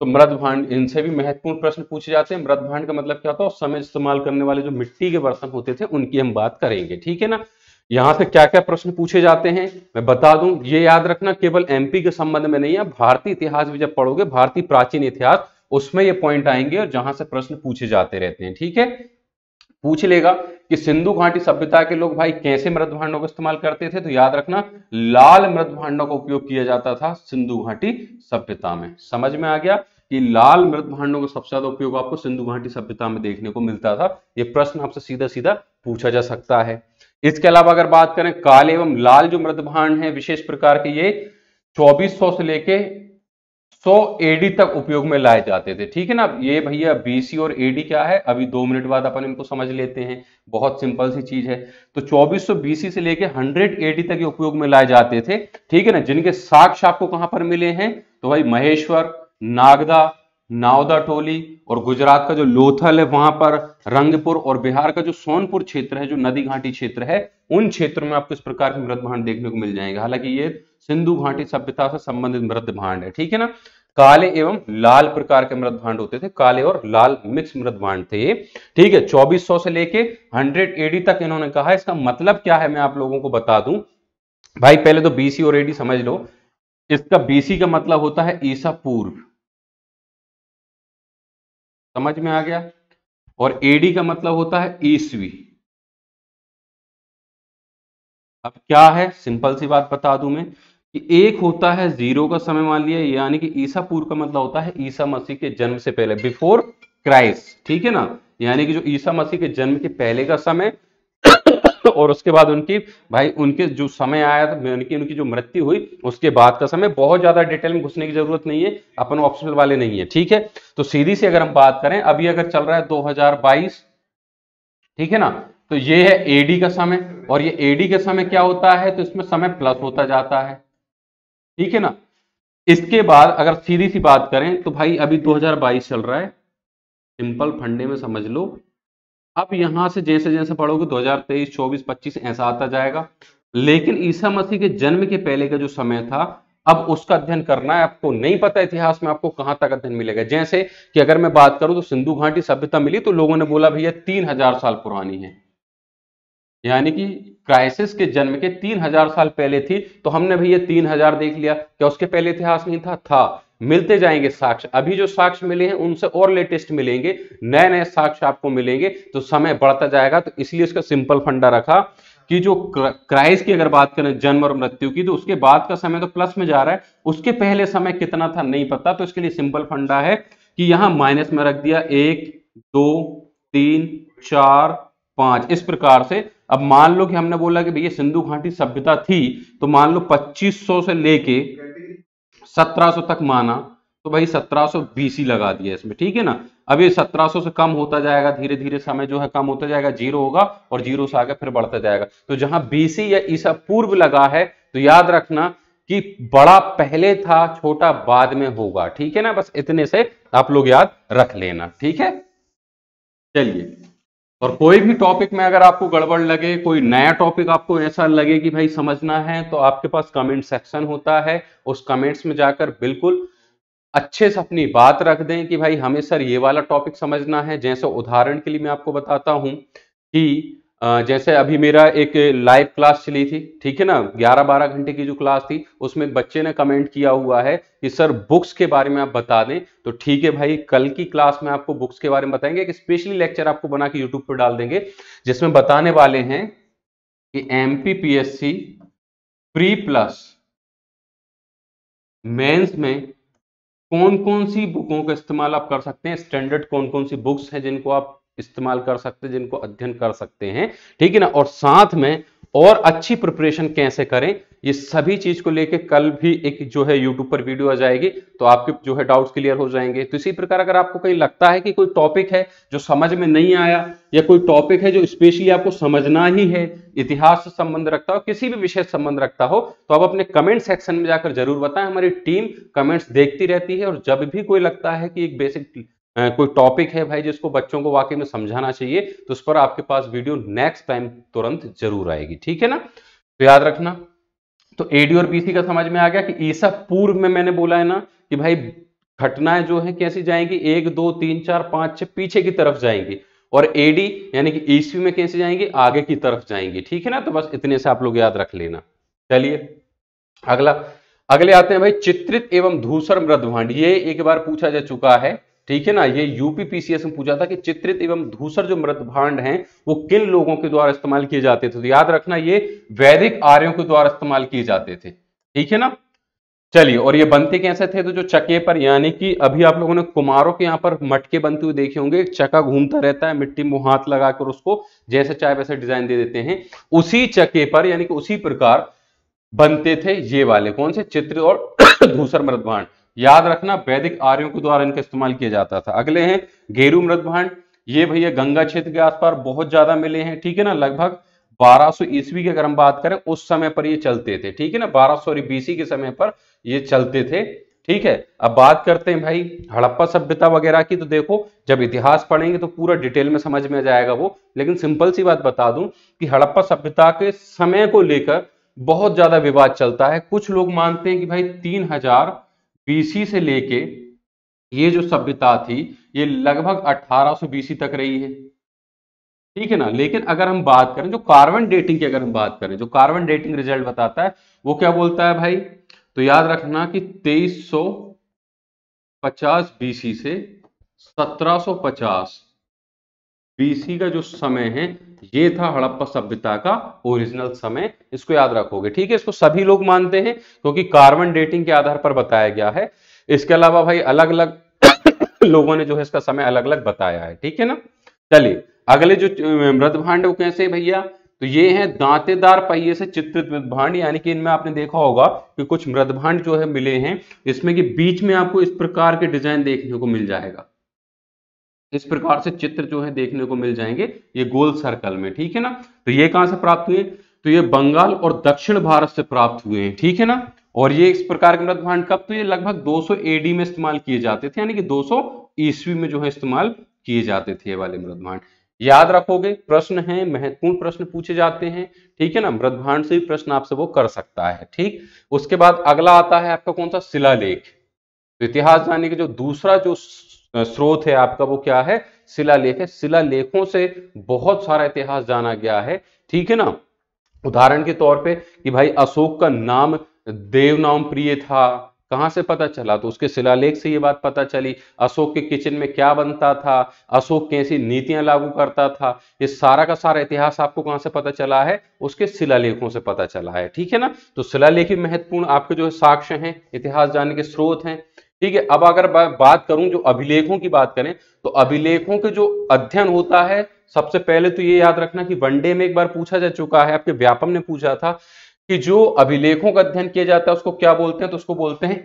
तो मृद भांड इनसे भी महत्वपूर्ण प्रश्न पूछे जाते हैं मृद भांड का मतलब क्या होता है समय इस्तेमाल करने वाले जो मिट्टी के बर्तन होते थे उनकी हम बात करेंगे ठीक है ना यहां से क्या क्या प्रश्न पूछे जाते हैं मैं बता दूं ये याद रखना केवल एमपी के संबंध में नहीं है भारतीय इतिहास भी जब पढ़ोगे भारतीय प्राचीन इतिहास उसमें ये पॉइंट आएंगे और जहां से प्रश्न पूछे जाते रहते हैं ठीक है पूछ लेगा कि सिंधु घाटी सभ्यता के लोग भाई कैसे मृत भांडों का इस्तेमाल करते थे तो याद रखना लाल मृद भांडों का उपयोग किया जाता था सिंधु घाटी सभ्यता में समझ में आ गया कि लाल मृदभांडों भांडों का सबसे ज्यादा उपयोग आपको सिंधु घाटी सभ्यता में देखने को मिलता था ये प्रश्न आपसे सीधा सीधा पूछा जा सकता है इसके अलावा अगर बात करें काले एवं लाल जो मृत भांड है विशेष प्रकार के ये चौबीस से लेके सौ एडी तक उपयोग में लाए जाते थे ठीक है ना ये भैया बीसी और एडी क्या है अभी दो मिनट बाद अपन इनको समझ लेते हैं बहुत सिंपल सी चीज है तो 2400 बीसी से लेके 100 एडी तक उपयोग में लाए जाते थे ठीक है ना जिनके साक्ष आपको कहां पर मिले हैं तो भाई महेश्वर नागदा नावदा टोली और गुजरात का जो लोथल है वहां पर रंगपुर और बिहार का जो सोनपुर क्षेत्र है जो नदी घाटी क्षेत्र है उन क्षेत्रों में आपको इस प्रकार के मृत भांड देखने को मिल जाएंगे हालांकि ये सिंधु घाटी सभ्यता से संबंधित मृत भांड है ठीक है ना काले एवं लाल प्रकार के मृत भांड होते थे काले और लाल मिक्स मृत भांड थे ठीक है 2400 से लेके 100 एडी तक इन्होंने कहा इसका मतलब क्या है मैं आप लोगों को बता दूं भाई पहले तो बीसी और एडी समझ लो इसका बीसी का मतलब होता है ईसा पूर्व समझ में आ गया और एडी का मतलब होता है ईसवी अब क्या है सिंपल सी बात बता दूं मैं कि एक होता है जीरो का समय मान लिया यानी कि ईसा पूर्व का मतलब होता है ईसा मसीह के जन्म से पहले बिफोर क्राइस्ट ठीक है ना यानी कि जो ईसा मसीह के जन्म के पहले का समय [LAUGHS] और उसके बाद उनकी भाई उनके जो समय आया था उनकी उनकी जो मृत्यु हुई उसके बाद का समय बहुत ज्यादा डिटेल में घुसने की जरूरत नहीं है अपन ऑप्शनल वाले नहीं है ठीक है तो सीधी से अगर हम बात करें अभी अगर चल रहा है दो ठीक है ना तो ये है एडी का समय और ये एडी का समय क्या होता है तो इसमें समय प्लस होता जाता है ठीक है ना इसके बाद अगर सीधी सी बात करें तो भाई अभी 2022 चल रहा है सिंपल फंडे में समझ लो अब यहां से जैसे जैसे पढ़ोगे 2023, 24, 25 ऐसा आता जाएगा लेकिन ईसा मसीह के जन्म के पहले का जो समय था अब उसका अध्ययन करना है आपको नहीं पता इतिहास में आपको कहां तक अध्ययन मिलेगा जैसे कि अगर मैं बात करूं तो सिंधु घाटी सभ्यता मिली तो लोगों ने बोला भैया तीन हजार साल पुरानी है यानी कि क्राइसिस के जन्म के तीन हजार साल पहले थी तो हमने भैया तीन हजार देख लिया क्या उसके पहले इतिहास नहीं था था मिलते जाएंगे साक्ष्य अभी जो साक्ष्य मिले हैं उनसे और लेटेस्ट मिलेंगे नए नए साक्ष्य आपको मिलेंगे तो समय बढ़ता जाएगा तो इसलिए इसका सिंपल फंडा रखा कि जो क्राइस की अगर बात करें जन्म और मृत्यु की तो उसके बाद का समय तो प्लस में जा रहा है उसके पहले समय कितना था नहीं पता तो इसके लिए सिंपल फंडा है कि यहां माइनस में रख दिया एक दो तीन चार पांच इस प्रकार से अब मान लो कि हमने बोला कि भैया सिंधु घाटी सभ्यता थी तो मान लो 2500 से लेके 1700 तक माना तो भाई 1700 बीसी लगा दिया इसमें ठीक है ना अब ये 1700 से कम होता जाएगा धीरे धीरे समय जो है कम होता जाएगा जीरो होगा और जीरो से आगे फिर बढ़ता जाएगा तो जहां बीसी या ईसा पूर्व लगा है तो याद रखना कि बड़ा पहले था छोटा बाद में होगा ठीक है ना बस इतने से आप लोग याद रख लेना ठीक है चलिए और कोई भी टॉपिक में अगर आपको गड़बड़ लगे कोई नया टॉपिक आपको ऐसा लगे कि भाई समझना है तो आपके पास कमेंट सेक्शन होता है उस कमेंट्स में जाकर बिल्कुल अच्छे से अपनी बात रख दें कि भाई हमें सर ये वाला टॉपिक समझना है जैसे उदाहरण के लिए मैं आपको बताता हूं कि जैसे अभी मेरा एक लाइव क्लास चली थी ठीक है ना 11-12 घंटे की जो क्लास थी उसमें बच्चे ने कमेंट किया हुआ है कि सर बुक्स के बारे में आप बता दें तो ठीक है भाई कल की क्लास में आपको बुक्स के बारे में बताएंगे एक स्पेशली लेक्चर आपको बना के यूट्यूब पर डाल देंगे जिसमें बताने वाले हैं कि एम प्री प्लस मेन्स में कौन कौन सी बुकों का इस्तेमाल आप कर सकते हैं स्टैंडर्ड कौन कौन सी बुक्स हैं जिनको आप इस्तेमाल कर सकते हैं जिनको अध्ययन कर सकते हैं ठीक है ना और साथ में और अच्छी प्रिपरेशन कैसे करें ये सभी चीज को लेके कल भी एक जो है यूट्यूब पर वीडियो आ जाएगी तो आपके जो है डाउट्स क्लियर हो जाएंगे तो इसी प्रकार अगर आपको कहीं लगता है कि कोई टॉपिक है जो समझ में नहीं आया या कोई टॉपिक है जो स्पेशली आपको समझना ही है इतिहास से संबंध रखता हो किसी भी विषय से संबंध रखता हो तो आप अपने कमेंट सेक्शन में जाकर जरूर बताएं हमारी टीम कमेंट्स देखती रहती है और जब भी कोई लगता है कि एक बेसिक कोई टॉपिक है भाई जिसको बच्चों को वाकई में समझाना चाहिए तो उस पर आपके पास वीडियो नेक्स्ट टाइम तुरंत जरूर आएगी ठीक है ना तो याद रखना तो एडी और बीसी का समझ में आ गया कि ईसा पूर्व में मैंने बोला है ना कि भाई घटनाएं जो है कैसी जाएंगी एक दो तीन चार पांच छह पीछे की तरफ जाएंगी और एडी यानी कि ईस्वी में कैसे जाएंगी आगे की तरफ जाएंगी ठीक है ना तो बस इतने से आप लोग याद रख लेना चलिए अगला अगले आते हैं भाई चित्रित एवं धूसर मृदभांड ये एक बार पूछा जा चुका है ठीक है ना ये पीसीएस में पूछा था कि चित्रित एवं धूसर जो मृत भांड हैं वो किन लोगों के द्वारा इस्तेमाल किए जाते थे तो याद रखना ये वैदिक आर्यों के द्वारा इस्तेमाल किए जाते थे ठीक है ना चलिए और ये बनते कैसे थे तो जो चके पर यानी कि अभी आप लोगों ने कुमारों के यहाँ पर मटके बनते हुए देखे होंगे चका घूमता रहता है मिट्टी में हाथ लगाकर उसको जैसे चाहे वैसे डिजाइन दे देते हैं उसी चके पर यानी कि उसी प्रकार बनते थे ये वाले कौन से चित्र और [COUGHS] धूसर मृदभांड याद रखना वैदिक आर्यों के द्वारा इनका इस्तेमाल किया जाता था अगले हैं गेरू मृत भांड ये भैया गंगा क्षेत्र के आसपास बहुत ज्यादा मिले हैं ठीक है ना लगभग 1200 ईस्वी की अगर हम बात करें उस समय पर ये चलते थे ठीक है ना बारह सौ बीसी के समय पर ये चलते थे ठीक है अब बात करते हैं भाई हड़प्पा सभ्यता वगैरह की तो देखो जब इतिहास पढ़ेंगे तो पूरा डिटेल में समझ में आ जाएगा वो लेकिन सिंपल सी बात बता दूं कि हड़प्पा सभ्यता के समय को लेकर बहुत ज्यादा विवाद चलता है कुछ लोग मानते हैं कि भाई तीन हजार बीसी से लेके ये जो सभ्यता थी ये लगभग 1800 बीसी तक रही है ठीक है ना लेकिन अगर हम बात करें जो कार्बन डेटिंग की अगर हम बात करें जो कार्बन डेटिंग रिजल्ट बताता है वो क्या बोलता है भाई तो याद रखना कि 2350 बीसी से 1750 बीसी का जो समय है ये था हड़प्पा सभ्यता का ओरिजिनल समय इसको याद रखोगे ठीक है इसको सभी लोग मानते हैं क्योंकि कार्बन डेटिंग के आधार पर बताया गया है इसके अलावा भाई अलग अलग [COUGHS] लोगों ने जो है इसका समय अलग अलग बताया है ठीक है ना चलिए अगले जो मृदभांड वो कैसे भैया तो ये है दांतेदार पहिए से चित्रित मृदभांड यानी कि इनमें आपने देखा होगा कि कुछ मृदभांड जो है मिले हैं इसमें कि बीच में आपको इस प्रकार के डिजाइन देखने को मिल जाएगा इस प्रकार से चित्र जो है देखने को मिल जाएंगे ये गोल सर्कल में ठीक है ना तो ये कहां से प्राप्त हुए तो ये बंगाल और दक्षिण भारत से प्राप्त हुए हैं ठीक है ना और ये इस प्रकार के मृत भांड कब तो ये लगभग 200 सौ एडी में इस्तेमाल किए जाते थे यानी कि 200 सौ ईस्वी में जो है इस्तेमाल किए जाते थे ये वाले मृत भांड याद रखोगे प्रश्न है महत्वपूर्ण प्रश्न पूछे जाते हैं ठीक है ना मृत भांड से भी प्रश्न आपसे वो कर सकता है ठीक उसके बाद अगला आता है आपका कौन सा शिलालेख तो इतिहास जाने के जो दूसरा जो स्रोत है आपका वो क्या है शिलालेख है शिलालेखों से बहुत सारा इतिहास जाना गया है ठीक है ना उदाहरण के तौर पे कि भाई अशोक का नाम देवनाम प्रिय था कहां से पता चला तो उसके शिलालेख से ये बात पता चली अशोक के किचन में क्या बनता था अशोक कैसी नीतियां लागू करता था ये सारा का सारा इतिहास आपको कहां से पता चला है उसके शिलालेखों से पता चला है ठीक है ना तो शिलालेख भी महत्वपूर्ण आपके जो है साक्ष्य हैं इतिहास जानने के स्रोत हैं ठीक है अब अगर बात करूं जो अभिलेखों की बात करें तो अभिलेखों के जो अध्ययन होता है सबसे पहले तो ये याद रखना कि वनडे में एक बार पूछा जा चुका है आपके व्यापम ने पूछा था कि जो अभिलेखों का अध्ययन किया जाता है उसको क्या बोलते हैं तो उसको बोलते हैं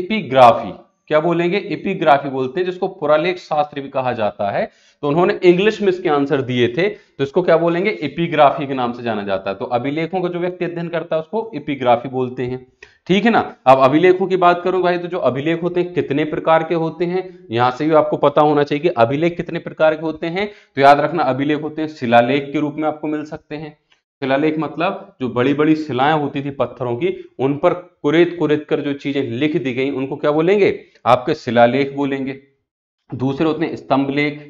इपिग्राफी क्या बोलेंगे एपिग्राफी बोलते हैं जिसको पुरालेख शास्त्र भी कहा जाता है तो उन्होंने इंग्लिश में इसके आंसर दिए थे तो इसको क्या बोलेंगे एपिग्राफी के नाम से जाना जाता है तो अभिलेखों का जो व्यक्ति अध्ययन करता है उसको एपिग्राफी बोलते हैं ठीक है ना अब अभिलेखों की बात करूं भाई तो जो अभिलेख होते हैं कितने प्रकार के होते हैं यहां से भी आपको पता होना चाहिए कि अभिलेख कितने प्रकार के होते हैं तो याद रखना अभिलेख होते हैं शिलालेख के रूप में आपको मिल सकते हैं शिलालेख मतलब जो बड़ी बड़ी शिलाएं होती थी पत्थरों की उन पर कुरेद कुरेद कर जो चीजें लिख दी गई उनको क्या बोलेंगे आपके शिलालेख बोलेंगे दूसरे होते हैं स्तंभ लेख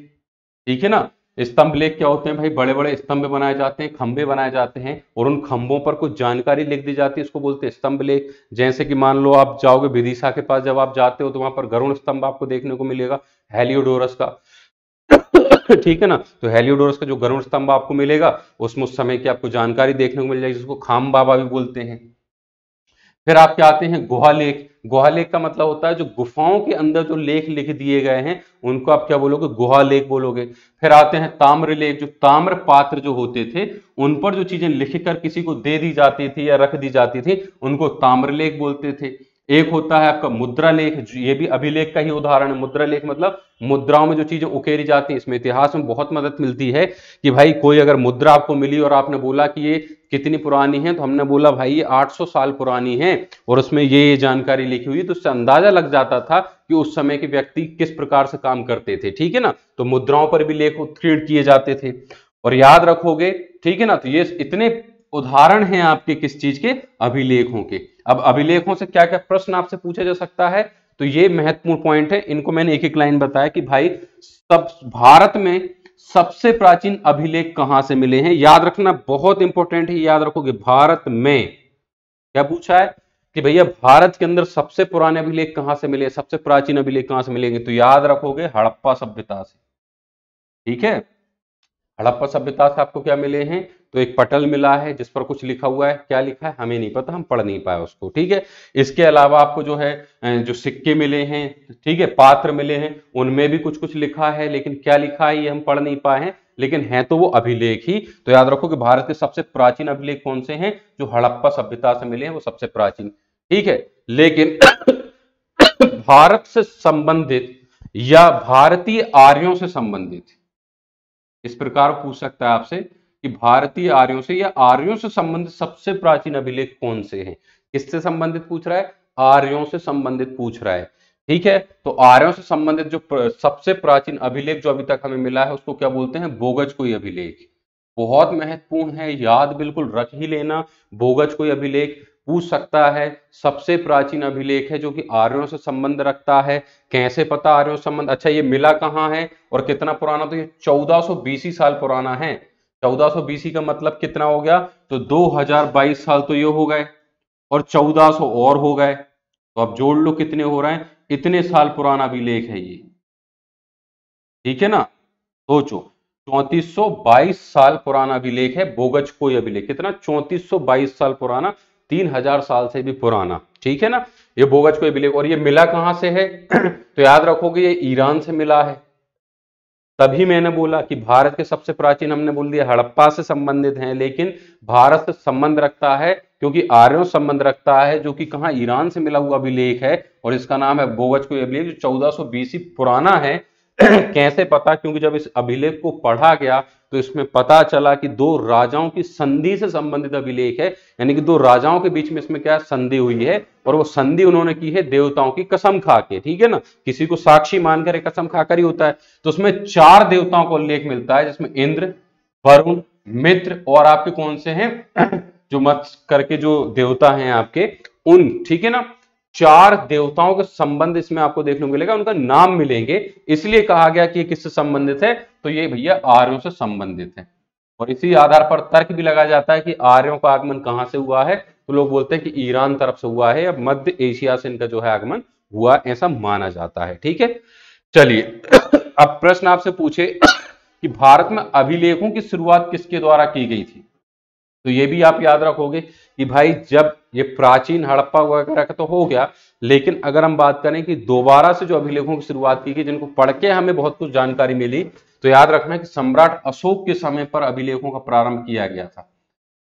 ठीक है ना स्तंभ लेख क्या होते हैं भाई बड़े बड़े स्तंभ बनाए जाते हैं खंबे बनाए जाते हैं और उन खंभों पर कुछ जानकारी लिख दी जाती है इसको बोलते हैं स्तंभ लेख जैसे कि मान लो आप जाओगे विदिशा के पास जब आप जाते हो तो वहां पर गरुण स्तंभ आपको देखने को मिलेगा हेलियोडोरस का [LAUGHS] ठीक है ना तो हेलियोडोरस का जो गरुण स्तंभ आपको मिलेगा उसमें उस समय की आपको जानकारी देखने को मिल जाएगी जिसको खाम बाबा भी बोलते हैं फिर आपके आते हैं गुहा लेख का मतलब होता है जो गुफाओं के अंदर जो लेख लिख दिए गए हैं उनको आप क्या बोलोगे लेख बोलोगे फिर आते हैं ताम्रलेख जो ताम्र पात्र जो होते थे उन पर जो चीजें लिख कर किसी को दे दी जाती थी या रख दी जाती थी उनको ताम्रलेख बोलते थे एक होता है आपका मुद्रा लेख ये भी अभिलेख का ही उदाहरण है मुद्रा लेख मतलब मुद्राओं में जो चीजें उकेरी जाती हैं इसमें इतिहास में बहुत मदद मिलती है कि भाई कोई अगर मुद्रा आपको मिली और आपने बोला कि ये कितनी पुरानी है तो हमने बोला भाई ये 800 साल पुरानी है और उसमें ये ये जानकारी लिखी हुई है तो उससे अंदाजा लग जाता था कि उस समय के व्यक्ति किस प्रकार से काम करते थे ठीक है ना तो मुद्राओं पर भी लेख उत्कीर्ण किए जाते थे और याद रखोगे ठीक है ना तो ये इतने उदाहरण हैं आपके किस चीज के अभिलेखों के अब अभिलेखों से क्या क्या प्रश्न आपसे पूछा जा सकता है तो ये महत्वपूर्ण पॉइंट है इनको मैंने एक एक लाइन बताया कि भाई सब भारत में सबसे प्राचीन अभिलेख कहां से मिले हैं याद रखना बहुत इंपॉर्टेंट है याद रखोगे भारत में क्या पूछा है कि भैया भारत के अंदर सबसे पुराने अभिलेख कहां से मिले सबसे प्राचीन अभिलेख कहां से मिलेंगे तो याद रखोगे हड़प्पा सभ्यता से ठीक है हड़प्पा सभ्यता से आपको क्या मिले हैं तो एक पटल मिला है जिस पर कुछ लिखा हुआ है क्या लिखा है हमें नहीं पता हम पढ़ नहीं पाए उसको ठीक है इसके अलावा आपको जो है जो सिक्के मिले हैं ठीक है पात्र मिले हैं उनमें भी कुछ कुछ लिखा है लेकिन क्या लिखा है ये हम पढ़ नहीं पाए हैं लेकिन है तो वो अभिलेख ही तो याद रखो कि भारत के सबसे प्राचीन अभिलेख कौन से हैं जो हड़प्पा सभ्यता से मिले हैं वो सबसे प्राचीन ठीक है लेकिन [COUGHS] भारत से संबंधित या भारतीय आर्यों से संबंधित इस प्रकार पूछ सकता है आपसे कि भारतीय आर्यों से या आर्यों से संबंधित सबसे प्राचीन अभिलेख कौन से हैं किससे संबंधित पूछ रहा है आर्यों से संबंधित पूछ रहा है ठीक है तो आर्यों से संबंधित जो प्र, सबसे प्राचीन अभिलेख जो अभी तक हमें मिला है उसको क्या बोलते हैं बोगज कोई अभिलेख बहुत महत्वपूर्ण है याद बिल्कुल रख ही लेना बोगज कोई अभिलेख पूछ सकता है सबसे प्राचीन अभिलेख है जो कि आर्यों से संबंध रखता है कैसे पता आर्यों संबंध अच्छा ये मिला कहाँ है और कितना पुराना तो ये 1400 बीसी साल पुराना है 1400 बीसी का मतलब कितना हो गया तो 2022 साल तो ये हो गए और 1400 और हो गए तो अब जोड़ लो कितने हो रहे हैं इतने साल पुराना अभिलेख है ये ठीक है ना सोचो चौंतीस साल पुराना अभिलेख है बोगज कोई अभिलेख कितना 3422 साल पुराना तीन हजार साल से भी पुराना ठीक है ना ये बोगज कोई बिले और ये मिला कहां से है [CLEARS THROAT] तो याद रखोगे ये ईरान से मिला है तभी मैंने बोला कि भारत के सबसे प्राचीन हमने बोल दिया हड़प्पा से संबंधित हैं लेकिन भारत से संबंध रखता है क्योंकि आर्यो संबंध रखता है जो कि कहां ईरान से मिला हुआ अभिलेख है और इसका नाम है बोगज को अभिलेख जो 1420 पुराना है [CLEARS THROAT] कैसे पता क्योंकि जब इस अभिलेख को पढ़ा गया तो इसमें पता चला कि दो राजाओं की संधि से संबंधित अभिलेख है यानी कि दो राजाओं के बीच में इसमें क्या संधि हुई है और वो संधि उन्होंने की है देवताओं की कसम खा के ठीक है ना किसी को साक्षी मानकर कसम खाकर ही होता है तो उसमें चार देवताओं का उल्लेख मिलता है जिसमें इंद्र वरुण मित्र और आपके कौन से हैं [CLEARS THROAT] जो मत्स्य करके जो देवता हैं आपके उन ठीक है ना चार देवताओं के संबंध इसमें आपको देखने को मिलेगा उनका नाम मिलेंगे इसलिए कहा गया कि ये किससे संबंधित है तो ये भैया आर्यों से संबंधित है और इसी आधार पर तर्क भी लगाया जाता है कि आर्यों का आगमन कहां से हुआ है तो लोग बोलते हैं कि ईरान तरफ से हुआ है या मध्य एशिया से इनका जो है आगमन हुआ ऐसा माना जाता है ठीक है चलिए अब प्रश्न आपसे पूछे कि भारत में अभिलेखों की शुरुआत किसके द्वारा की गई थी तो ये भी आप याद रखोगे कि भाई जब ये प्राचीन हड़प्पा वगैरह का तो हो गया लेकिन अगर हम बात करें कि दोबारा से जो अभिलेखों की शुरुआत की गई जिनको पढ़ के हमें बहुत कुछ जानकारी मिली तो याद रखना कि सम्राट अशोक के समय पर अभिलेखों का प्रारंभ किया गया था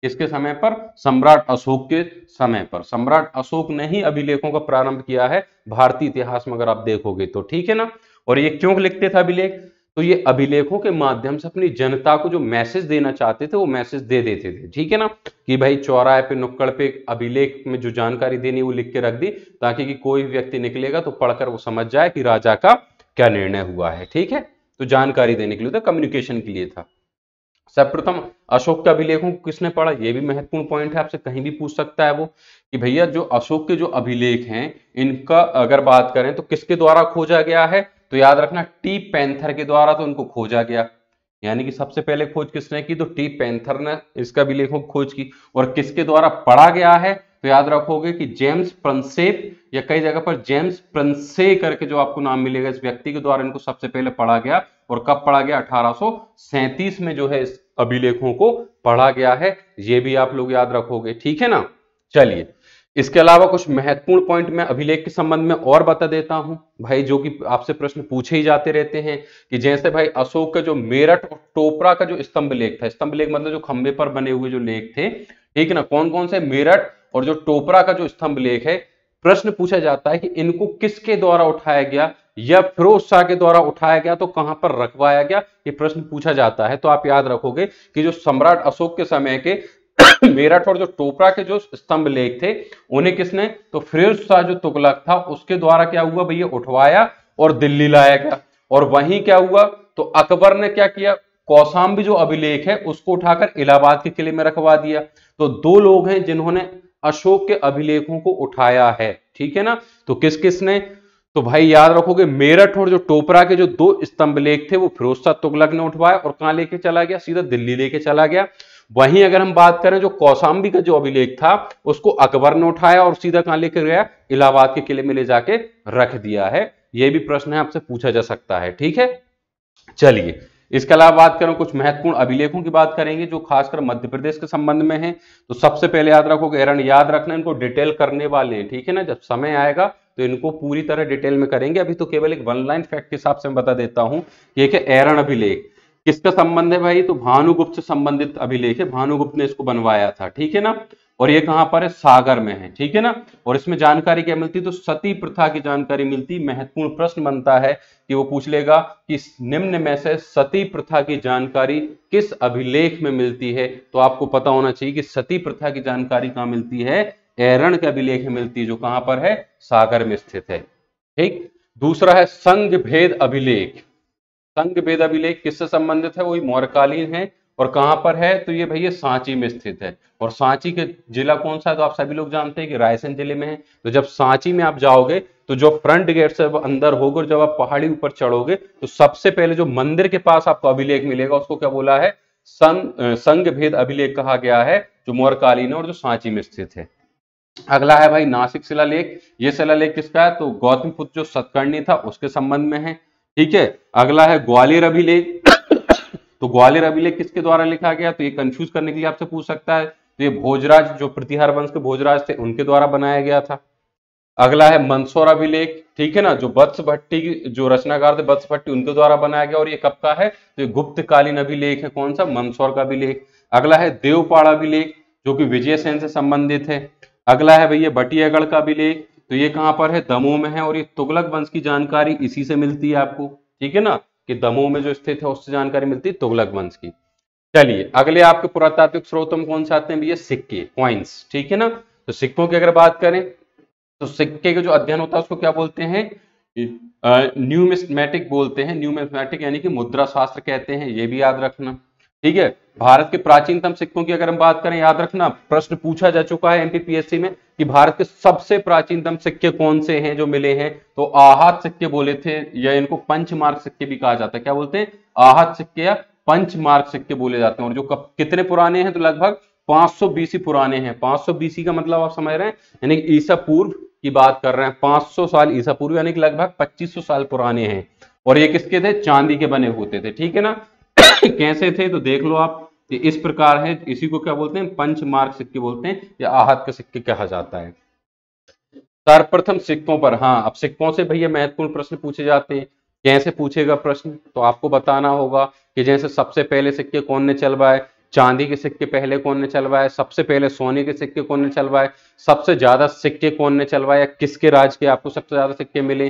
किसके समय पर सम्राट अशोक के समय पर सम्राट अशोक ने ही अभिलेखों का प्रारंभ किया है भारतीय इतिहास में अगर आप देखोगे तो ठीक है ना और ये क्यों लिखते थे अभिलेख तो ये अभिलेखों के माध्यम से अपनी जनता को जो मैसेज देना चाहते थे वो मैसेज दे देते थे ठीक है ना कि भाई चौराहे पे नुक्कड़ पे अभिलेख में जो जानकारी देनी वो लिख के रख दी ताकि कि कोई व्यक्ति निकलेगा तो पढ़कर वो समझ जाए कि राजा का क्या निर्णय हुआ है ठीक है तो जानकारी देने के लिए था तो कम्युनिकेशन के लिए था सर्वप्रथम अशोक के अभिलेखों को किसने पढ़ा ये भी महत्वपूर्ण पॉइंट है आपसे कहीं भी पूछ सकता है वो कि भैया जो अशोक के जो अभिलेख हैं इनका अगर बात करें तो किसके द्वारा खोजा गया है तो याद रखना टी पैंथर के द्वारा तो उनको खोजा गया यानी कि सबसे पहले खोज किसने की तो टी पैंथर ने इसका भी लेखों खोज की और किसके द्वारा पढ़ा गया है तो याद रखोगे कि जेम्स प्रंसेप या कई जगह पर जेम्स प्रंसे करके जो आपको नाम मिलेगा इस व्यक्ति के द्वारा इनको सबसे पहले पढ़ा गया और कब पढ़ा गया अठारह में जो है इस अभिलेखों को पढ़ा गया है ये भी आप लोग याद रखोगे ठीक है ना चलिए इसके अलावा कुछ महत्वपूर्ण पॉइंट मैं अभिलेख के संबंध में और बता देता हूं भाई जो कि आपसे प्रश्न पूछे ही जाते रहते हैं कि जैसे भाई अशोक का जो मेरठ और टोपरा का जो स्तंभ लेख था स्तंभ लेख मतलब जो खंबे पर बने हुए जो लेख थे ठीक ना कौन कौन से मेरठ और जो टोपरा का जो स्तंभ लेख है प्रश्न पूछा जाता है कि इनको किसके द्वारा उठाया गया या फिरोज शाह के द्वारा उठाया गया तो कहां पर रखवाया गया ये प्रश्न पूछा जाता है तो आप याद रखोगे कि जो सम्राट अशोक के समय के मेरठ और जो टोपरा के जो स्तंभ लेख थे उन्हें किसने तो फिरोज शाह जो तुगलक था उसके द्वारा क्या हुआ भैया उठवाया और दिल्ली लाया गया और वहीं क्या हुआ तो अकबर ने क्या किया कौसाम्बी जो अभिलेख है उसको उठाकर इलाहाबाद के किले में रखवा दिया तो दो लोग हैं जिन्होंने अशोक के अभिलेखों को उठाया है ठीक है ना तो किस किसने तो भाई याद रखोगे मेरठ और जो टोपरा के जो दो स्तंभ लेख थे वो फिरोज शाह तुगलक ने उठवाया और कहां लेके चला गया सीधा दिल्ली लेके चला गया वहीं अगर हम बात करें जो कौसाम्बी का जो अभिलेख था उसको अकबर ने उठाया और सीधा कहां लेकर गया इलाहाबाद के किले में ले जाके रख दिया है यह भी प्रश्न है आपसे पूछा जा सकता है ठीक है चलिए इसके अलावा बात करें कुछ महत्वपूर्ण अभिलेखों की बात करेंगे जो खासकर मध्य प्रदेश के संबंध में है तो सबसे पहले याद रखो एरन याद रखना इनको डिटेल करने वाले हैं ठीक है ना जब समय आएगा तो इनको पूरी तरह डिटेल में करेंगे अभी तो केवल एक वन लाइन फैक्ट के हिसाब से मैं बता देता हूं कि एक एरन अभिलेख किसका संबंध है भाई तो भानुगुप्त से संबंधित अभिलेख है भानुगुप्त ने इसको बनवाया था ठीक है ना और ये कहां पर है सागर में है ठीक है ना और इसमें जानकारी क्या मिलती है तो सती प्रथा की जानकारी मिलती महत्वपूर्ण प्रश्न बनता है कि वो पूछ लेगा कि निम्न में से सती प्रथा की जानकारी किस अभिलेख में मिलती है तो आपको पता होना चाहिए कि सती प्रथा की जानकारी कहाँ मिलती है एरण के अभिलेख में मिलती है जो कहां पर है सागर में स्थित है ठीक दूसरा है संघ भेद अभिलेख संघ वेद अभिलेख किससे संबंधित है वही मौर्यकालीन है और कहाँ पर है तो ये भैया सांची में स्थित है और सांची के जिला कौन सा है तो आप सभी लोग जानते हैं कि रायसेन जिले में है तो जब सांची में आप जाओगे तो जो फ्रंट गेट से अंदर होगे और जब आप पहाड़ी ऊपर चढ़ोगे तो सबसे पहले जो मंदिर के पास आपको अभिलेख मिलेगा उसको क्या बोला है संग संघ भेद अभिलेख कहा गया है जो मौर्यकालीन है और जो सांची में स्थित है अगला है भाई नासिक शिलालेख ये शिलालेख किसका है तो गौतम पुत्र जो सत्कर्णी था उसके संबंध में है ठीक है अगला है ग्वालियर अभिलेख तो ग्वालियर अभिलेख किसके द्वारा लिखा गया तो ये कंफ्यूज करने के लिए आपसे पूछ सकता है तो ये भोजराज जो प्रतिहार वंश के भोजराज थे उनके द्वारा बनाया गया था अगला है मंदसौर अभिलेख ठीक है ना जो बत्स भट्टी जो रचनाकार थे बत्स भट्टी उनके द्वारा बनाया गया और ये कब का है तो ये गुप्तकालीन अभिलेख है कौन सा मंदसौर का अभिलेख अगला है देवपाड़ अभिलेख जो कि विजय सेन से संबंधित है अगला है भैया भटियागढ़ का अभिलेख तो ये कहां पर है दमोह में है और ये तुगलक वंश की जानकारी इसी से मिलती है आपको ठीक है ना कि दमोह में जो स्थित है उससे जानकारी मिलती है तुगलक वंश की चलिए अगले आपके पुरातात्विक स्रोतों में कौन से आते हैं भैया सिक्के क्वाइंस ठीक है ना तो सिक्कों की अगर बात करें तो सिक्के का जो अध्ययन होता है उसको क्या बोलते हैं न्यूमिस्मेटिक बोलते हैं न्यूमिस्मेटिक यानी कि मुद्रा शास्त्र कहते हैं ये भी याद रखना ठीक है भारत के प्राचीनतम सिक्कों की अगर हम बात करें याद रखना प्रश्न पूछा जा चुका है एमपीपीएससी में कि भारत के सबसे प्राचीनतम सिक्के कौन से हैं जो मिले हैं तो आहत सिक्के बोले थे या इनको पंचमार्ग सिक्के भी कहा जाता है क्या बोलते हैं आहत सिक्के या पंचमार्ग सिक्के बोले जाते हैं और जो कब कितने पुराने हैं तो लगभग पांच बीसी पुराने हैं पांच बीसी का मतलब आप समझ रहे हैं यानी ईसा पूर्व की बात कर रहे हैं पांच साल ईसा पूर्व यानी कि लगभग पच्चीस साल पुराने हैं और ये किसके थे चांदी के बने होते थे ठीक है ना [LAUGHS] कैसे थे तो देख लो आप ये इस प्रकार है इसी को क्या बोलते हैं पंच मार्ग सिक्के बोलते हैं या आहत के सिक्के कहा जाता है सर्वप्रथम सिक्कों पर हाँ अब सिक्कों से भैया महत्वपूर्ण प्रश्न पूछे जाते हैं कैसे पूछेगा प्रश्न तो आपको बताना होगा कि जैसे सबसे पहले सिक्के कौन ने चलवाए चांदी के सिक्के पहले कौन ने चलवाए सबसे पहले सोने के सिक्के कौन ने चलवाए सबसे ज्यादा सिक्के कौन ने चलवाए किसके राज के आपको सबसे ज्यादा सिक्के मिले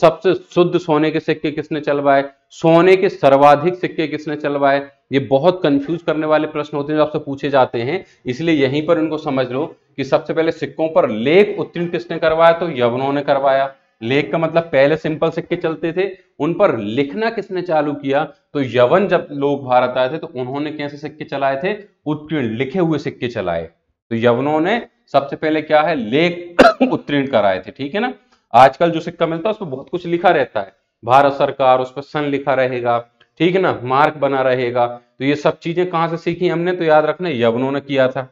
सबसे शुद्ध सोने के सिक्के किसने चलवाए सोने के सर्वाधिक सिक्के किसने चलवाए ये बहुत कंफ्यूज करने वाले प्रश्न होते हैं जो आपसे पूछे जाते हैं इसलिए यहीं पर इनको समझ लो कि सबसे पहले सिक्कों पर लेख उत्तीर्ण किसने करवाया तो यवनों ने करवाया लेख का मतलब पहले सिंपल सिक्के चलते थे उन पर लिखना किसने चालू किया तो यवन जब लोग भारत आए थे तो उन्होंने कैसे सिक्के चलाए थे उत्तीर्ण लिखे हुए सिक्के चलाए तो यवनों ने सबसे पहले क्या है लेख [COUGHS] उत्तीर्ण कराए थे ठीक है ना आजकल जो सिक्का मिलता है उसमें बहुत कुछ लिखा रहता है भारत सरकार उस पर सन लिखा रहेगा ठीक है ना मार्क बना रहेगा तो ये सब चीजें कहां से सीखी हमने तो याद रखना यवनों ने किया था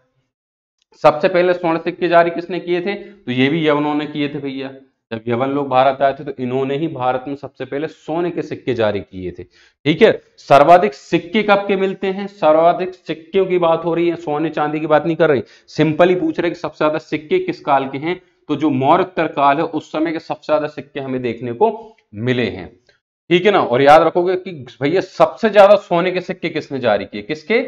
सबसे पहले स्वर्ण सिक्के जारी किसने किए थे तो ये भी यवनों ने किए थे भैया जब यवन लोग भारत आए थे तो इन्होंने ही भारत में सबसे पहले सोने के सिक्के जारी किए थे ठीक है सर्वाधिक सिक्के कब के मिलते हैं सर्वाधिक सिक्कों की बात हो रही है सोने चांदी की बात नहीं कर रही सिंपली पूछ रहे कि सबसे ज्यादा सिक्के किस काल के हैं तो जो मौर्य काल है उस समय के सबसे ज्यादा सिक्के हमें देखने को मिले हैं ठीक है ना और याद रखोगे कि भैया सबसे ज्यादा सोने के सिक्के किसने जारी किए किसके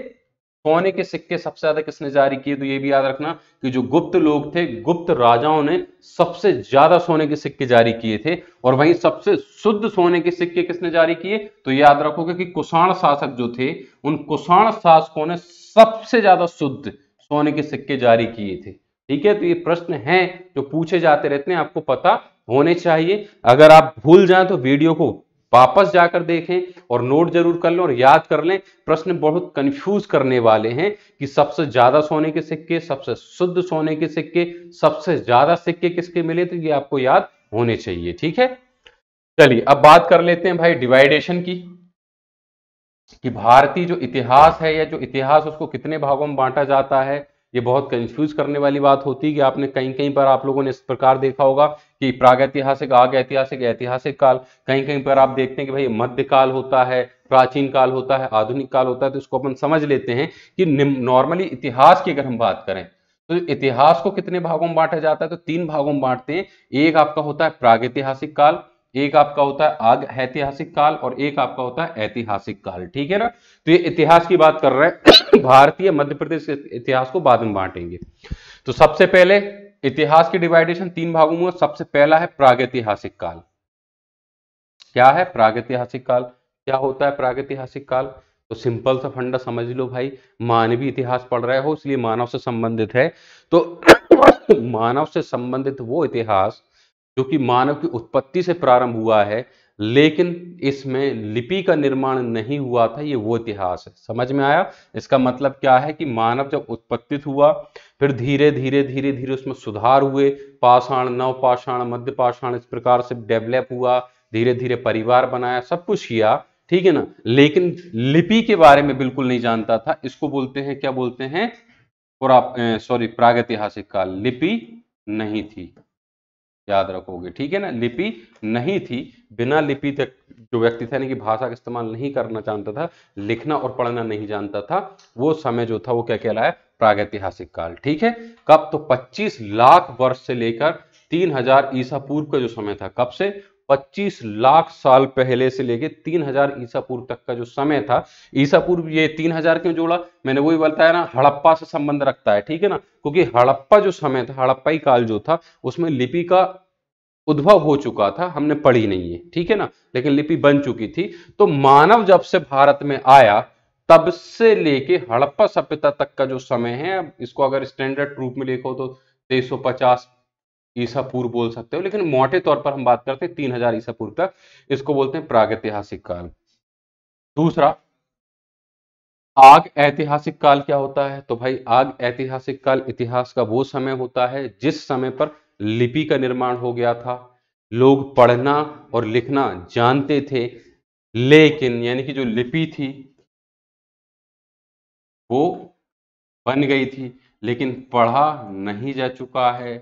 सोने के सिक्के सबसे ज्यादा किसने जारी किए तो ये भी याद रखना कि जो गुप्त लोग थे गुप्त राजाओं ने सबसे ज्यादा सोने के सिक्के जारी किए थे और वहीं सबसे शुद्ध सोने के सिक्के किसने जारी किए तो याद रखोगे कि कुषाण शासक जो थे उन कुषाण शासकों ने सबसे ज्यादा शुद्ध सोने के सिक्के जारी किए थे ठीक है तो ये प्रश्न हैं जो पूछे जाते रहते हैं आपको पता होने चाहिए अगर आप भूल जाए तो वीडियो को वापस जाकर देखें और नोट जरूर कर लें और याद कर लें प्रश्न बहुत कंफ्यूज करने वाले हैं कि सबसे ज्यादा सोने के सिक्के सबसे शुद्ध सोने के सिक्के सबसे ज्यादा सिक्के किसके मिले तो ये आपको याद होने चाहिए ठीक है चलिए अब बात कर लेते हैं भाई डिवाइडेशन की कि भारतीय जो इतिहास है या जो इतिहास उसको कितने भागों में बांटा जाता है ये बहुत कंफ्यूज करने वाली बात होती है कि आपने कहीं कहीं पर आप लोगों ने इस प्रकार देखा होगा कि प्रागैतिहासिक आग ऐतिहासिक ऐतिहासिक काल कहीं कहीं पर आप देखते हैं कि भाई मध्य काल होता है प्राचीन काल होता है आधुनिक काल होता है तो इसको अपन समझ लेते हैं कि नॉर्मली इतिहास की अगर हम बात करें तो इतिहास को कितने भागों में बांटा जाता है तो तीन भागों में बांटते हैं एक आपका होता है प्रागैतिहासिक काल एक आपका होता है आग ऐतिहासिक काल और एक आपका होता है ऐतिहासिक काल ठीक है ना तो ये इतिहास की बात कर रहे हैं [COUGHS] भारतीय मध्य प्रदेश के इतिहास को बाद में बांटेंगे तो सबसे पहले इतिहास की डिवाइडेशन तीन भागों में सबसे पहला है प्रागैतिहासिक काल क्या है प्रागैतिहासिक काल क्या होता है प्रागैतिहासिक काल तो सिंपल सा फंडा समझ लो भाई मानवीय इतिहास पढ़ रहे हो इसलिए मानव से संबंधित है तो [COUGHS] मानव से संबंधित वो इतिहास जो कि मानव की उत्पत्ति से प्रारंभ हुआ है लेकिन इसमें लिपि का निर्माण नहीं हुआ था ये वो इतिहास है समझ में आया इसका मतलब क्या है कि मानव जब उत्पत्तित हुआ फिर धीरे धीरे धीरे धीरे उसमें सुधार हुए पाषाण नव पाषाण मध्य पाषाण इस प्रकार से डेवलप हुआ धीरे धीरे परिवार बनाया सब कुछ किया ठीक है ना लेकिन लिपि के बारे में बिल्कुल नहीं जानता था इसको बोलते हैं क्या बोलते हैं सॉरी प्रागैतिहासिक काल लिपि नहीं थी याद रखोगे ठीक है ना लिपि नहीं थी बिना लिपि तक जो व्यक्ति था यानी कि भाषा का इस्तेमाल नहीं करना जानता था लिखना और पढ़ना नहीं जानता था वो समय जो था वो क्या कहलाया प्रागैतिहासिक काल ठीक है कब तो 25 लाख वर्ष से लेकर 3000 ईसा पूर्व का जो समय था कब से 25 लाख साल पहले से लेके 3000 ईसा पूर्व तक का जो समय था ईसा पूर्व ये 3000 क्यों जोड़ा मैंने वही बताया ना हड़प्पा से संबंध रखता है ठीक है ना क्योंकि हड़प्पा जो समय था हड़प्पाई काल जो था उसमें लिपि का उद्भव हो चुका था हमने पढ़ी नहीं है ठीक है ना लेकिन लिपि बन चुकी थी तो मानव जब से भारत में आया तब से लेके हड़प्पा सभ्यता तक का जो समय है इसको अगर स्टैंडर्ड रूप में देखो तो 350 ईसा पूर्व बोल सकते हो लेकिन मोटे तौर पर हम बात करते हैं तीन हजार ईसा पूर्व तक इसको बोलते हैं प्रागैतिहासिक काल दूसरा आग ऐतिहासिक काल क्या होता है तो भाई आग ऐतिहासिक काल इतिहास का वो समय होता है जिस समय पर लिपि का निर्माण हो गया था लोग पढ़ना और लिखना जानते थे लेकिन यानी कि जो लिपि थी वो बन गई थी लेकिन पढ़ा नहीं जा चुका है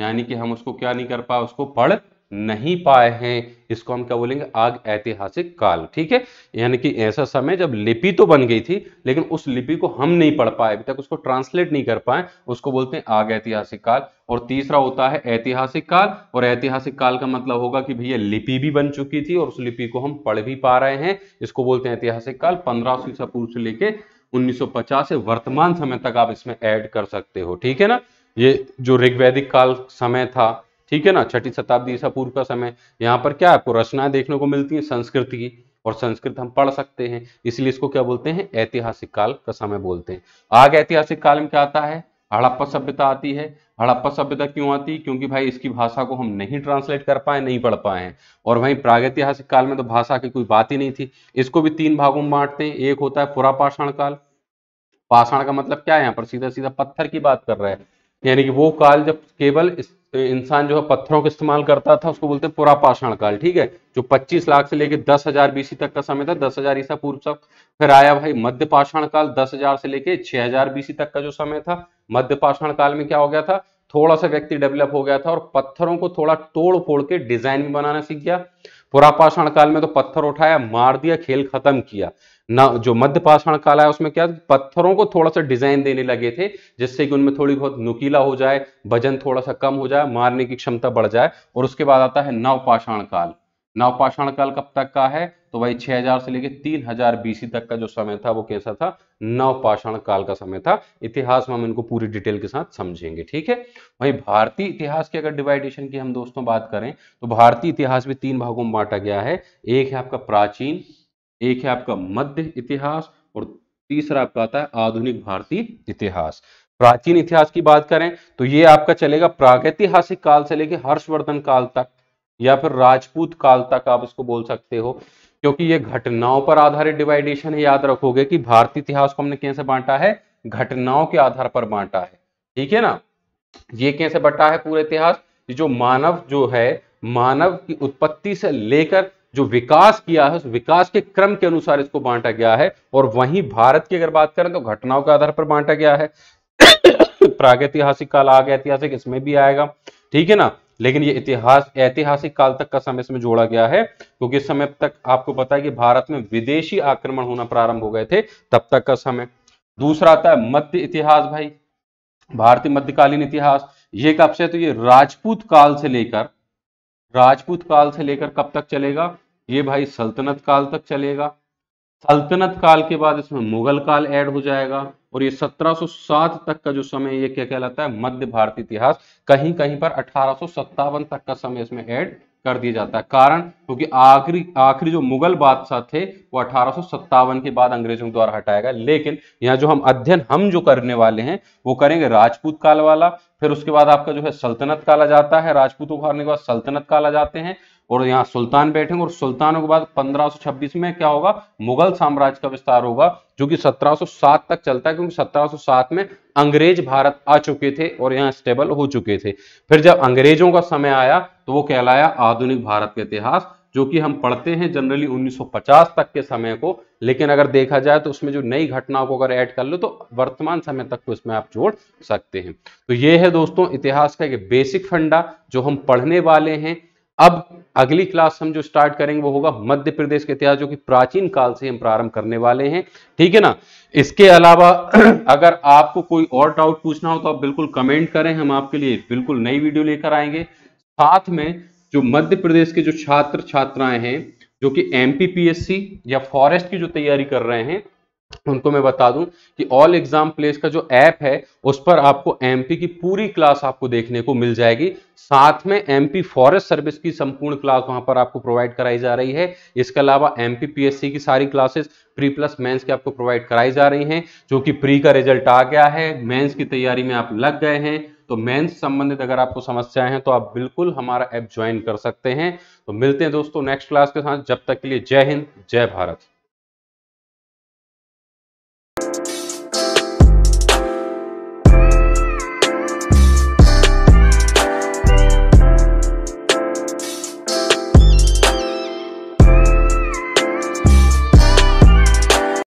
यानी कि हम उसको क्या नहीं कर पाए उसको पढ़ नहीं पाए हैं इसको हम क्या बोलेंगे आग ऐतिहासिक काल ठीक है यानी कि ऐसा समय जब लिपि तो बन गई थी लेकिन उस लिपि को हम नहीं पढ़ पाए अभी तक उसको ट्रांसलेट नहीं कर पाए उसको बोलते हैं आग ऐतिहासिक काल और तीसरा होता है ऐतिहासिक काल और ऐतिहासिक काल का मतलब होगा कि भैया लिपि भी बन चुकी थी और उस लिपि को हम पढ़ भी पा रहे हैं इसको बोलते हैं ऐतिहासिक काल पंद्रह सौ पूर्व से लेके 1950 से वर्तमान समय तक आप इसमें ऐड कर सकते हो ठीक है ना ये जो ऋग्वैदिक काल समय था ठीक है ना छठी शताब्दी ईसा पूर्व का समय यहाँ पर क्या आपको रचनाएं देखने को मिलती हैं संस्कृत की और संस्कृत हम पढ़ सकते हैं इसलिए इसको क्या बोलते हैं ऐतिहासिक काल का समय बोलते हैं आग ऐतिहासिक काल में क्या आता है हड़प्पा सभ्यता आती है हड़प्पा सभ्यता क्यों आती है क्योंकि भाई इसकी भाषा को हम नहीं ट्रांसलेट कर पाए नहीं पढ़ पाए हैं और वहीं प्रागैतिहासिक काल में तो भाषा की कोई बात ही नहीं थी इसको भी तीन भागों में बांटते हैं एक होता है पुरापाषाण काल पाषाण का मतलब क्या है यहाँ पर सीधा सीधा पत्थर की बात कर रहा है यानी कि वो काल जब केवल इंसान जो है पत्थरों का इस्तेमाल करता था उसको बोलते हैं पुरापाषाण काल ठीक है जो 25 लाख से लेके 10,000 बीसी तक का समय था 10,000 ईसा पूर्व तक फिर आया भाई मध्य पाषाण काल 10,000 से लेके 6,000 बीसी तक का जो समय था मध्य पाषाण काल में क्या हो गया था थोड़ा सा व्यक्ति डेवलप हो गया था और पत्थरों को थोड़ा तोड़ फोड़ के डिजाइन भी बनाना सीख गया पुरापाषाण काल में तो पत्थर उठाया मार दिया खेल खत्म किया ना जो मध्य पाषाण काल है उसमें क्या पत्थरों को थोड़ा सा डिजाइन देने लगे थे जिससे कि उनमें थोड़ी बहुत नुकीला हो जाए वजन थोड़ा सा कम हो जाए मारने की क्षमता बढ़ जाए और उसके बाद आता है नवपाषाण काल नवपाषाण काल कब तक का है तो भाई 6000 से लेकर 3000 हजार बीसी तक का जो समय था वो कैसा था नवपाषाण काल का समय था इतिहास में हम इनको पूरी डिटेल के साथ समझेंगे ठीक है वही भारतीय इतिहास की अगर डिवाइडेशन की हम दोस्तों बात करें तो भारतीय इतिहास भी तीन भागों में बांटा गया है एक है आपका प्राचीन एक है आपका मध्य इतिहास और तीसरा आपका आता है आधुनिक भारतीय इतिहास प्राचीन इतिहास की बात करें तो ये आपका चलेगा प्रागैतिहासिक काल से लेकर हर्षवर्धन काल तक या फिर राजपूत काल तक आप इसको बोल सकते हो क्योंकि ये घटनाओं पर आधारित डिवाइडेशन है याद रखोगे कि भारतीय इतिहास को हमने कैसे बांटा है घटनाओं के आधार पर बांटा है ठीक है ना ये कैसे बटा है पूरे इतिहास जो मानव जो है मानव की उत्पत्ति से लेकर जो विकास किया है उस विकास के क्रम के अनुसार इसको बांटा गया है और वहीं भारत की अगर बात करें तो घटनाओं के आधार पर बांटा गया है [COUGHS] प्रागैतिहासिक काल आगे ऐतिहासिक इसमें भी आएगा ठीक है ना लेकिन ये इतिहास ऐतिहासिक काल तक का समय इसमें जोड़ा गया है क्योंकि इस समय तक आपको पता है कि भारत में विदेशी आक्रमण होना प्रारंभ हो गए थे तब तक का समय दूसरा आता है मध्य इतिहास भाई भारतीय मध्यकालीन इतिहास ये कब से तो ये राजपूत काल से लेकर राजपूत काल से लेकर कब तक चलेगा ये भाई सल्तनत काल तक चलेगा सल्तनत काल के बाद इसमें मुगल काल ऐड हो जाएगा और ये 1707 तक का जो समय ये क्या कहलाता है मध्य भारतीय इतिहास कहीं कहीं पर अठारह तक का समय इसमें ऐड कर दिया जाता है कारण क्योंकि आखिरी आखिरी जो मुगल बादशाह थे वो अठारह के बाद अंग्रेजों द्वारा हटाया गया लेकिन यहाँ जो हम अध्ययन हम जो करने वाले हैं वो करेंगे राजपूत काल वाला फिर उसके बाद आपका जो है सल्तनत काला जाता है राजपूतों को हारने के बाद सल्तनत काला जाते हैं और यहाँ सुल्तान बैठेंगे और सुल्तानों के बाद 1526 में क्या होगा मुगल साम्राज्य का विस्तार होगा जो कि 1707 तक चलता है क्योंकि 1707 में अंग्रेज भारत आ चुके थे और यहाँ स्टेबल हो चुके थे फिर जब अंग्रेजों का समय आया तो वो कहलाया आधुनिक भारत का इतिहास जो कि हम पढ़ते हैं जनरली 1950 तक के समय को लेकिन अगर देखा जाए तो उसमें जो नई घटनाओं को अगर ऐड कर लो तो वर्तमान समय तक को तो इसमें आप जोड़ सकते हैं तो ये है दोस्तों इतिहास का एक बेसिक फंडा जो हम पढ़ने वाले हैं अब अगली क्लास हम जो स्टार्ट करेंगे वो होगा मध्य प्रदेश के इतिहास जो कि प्राचीन काल से हम प्रारंभ करने वाले हैं ठीक है ना इसके अलावा [CLEARS THROAT] अगर आपको कोई और डाउट पूछना हो तो आप बिल्कुल कमेंट करें हम आपके लिए बिल्कुल नई वीडियो लेकर आएंगे साथ में जो मध्य प्रदेश के जो छात्र छात्राएं हैं जो कि एमपीपीएससी या फॉरेस्ट की जो तैयारी कर रहे हैं उनको मैं बता दूं कि ऑल एग्जाम प्लेस का जो ऐप है उस पर आपको एमपी की पूरी क्लास आपको देखने को मिल जाएगी साथ में एमपी फॉरेस्ट सर्विस की संपूर्ण क्लास वहां पर आपको प्रोवाइड कराई जा रही है इसके अलावा एमपी पीएससी की सारी क्लासेस प्री प्लस मेंस की आपको प्रोवाइड कराई जा रही हैं जो कि प्री का रिजल्ट आ गया है मेन्स की तैयारी में आप लग गए हैं तो मेन्स संबंधित अगर आपको समस्याएं हैं तो आप बिल्कुल हमारा ऐप ज्वाइन कर सकते हैं तो मिलते हैं दोस्तों नेक्स्ट क्लास के साथ जब तक के लिए जय हिंद जय भारत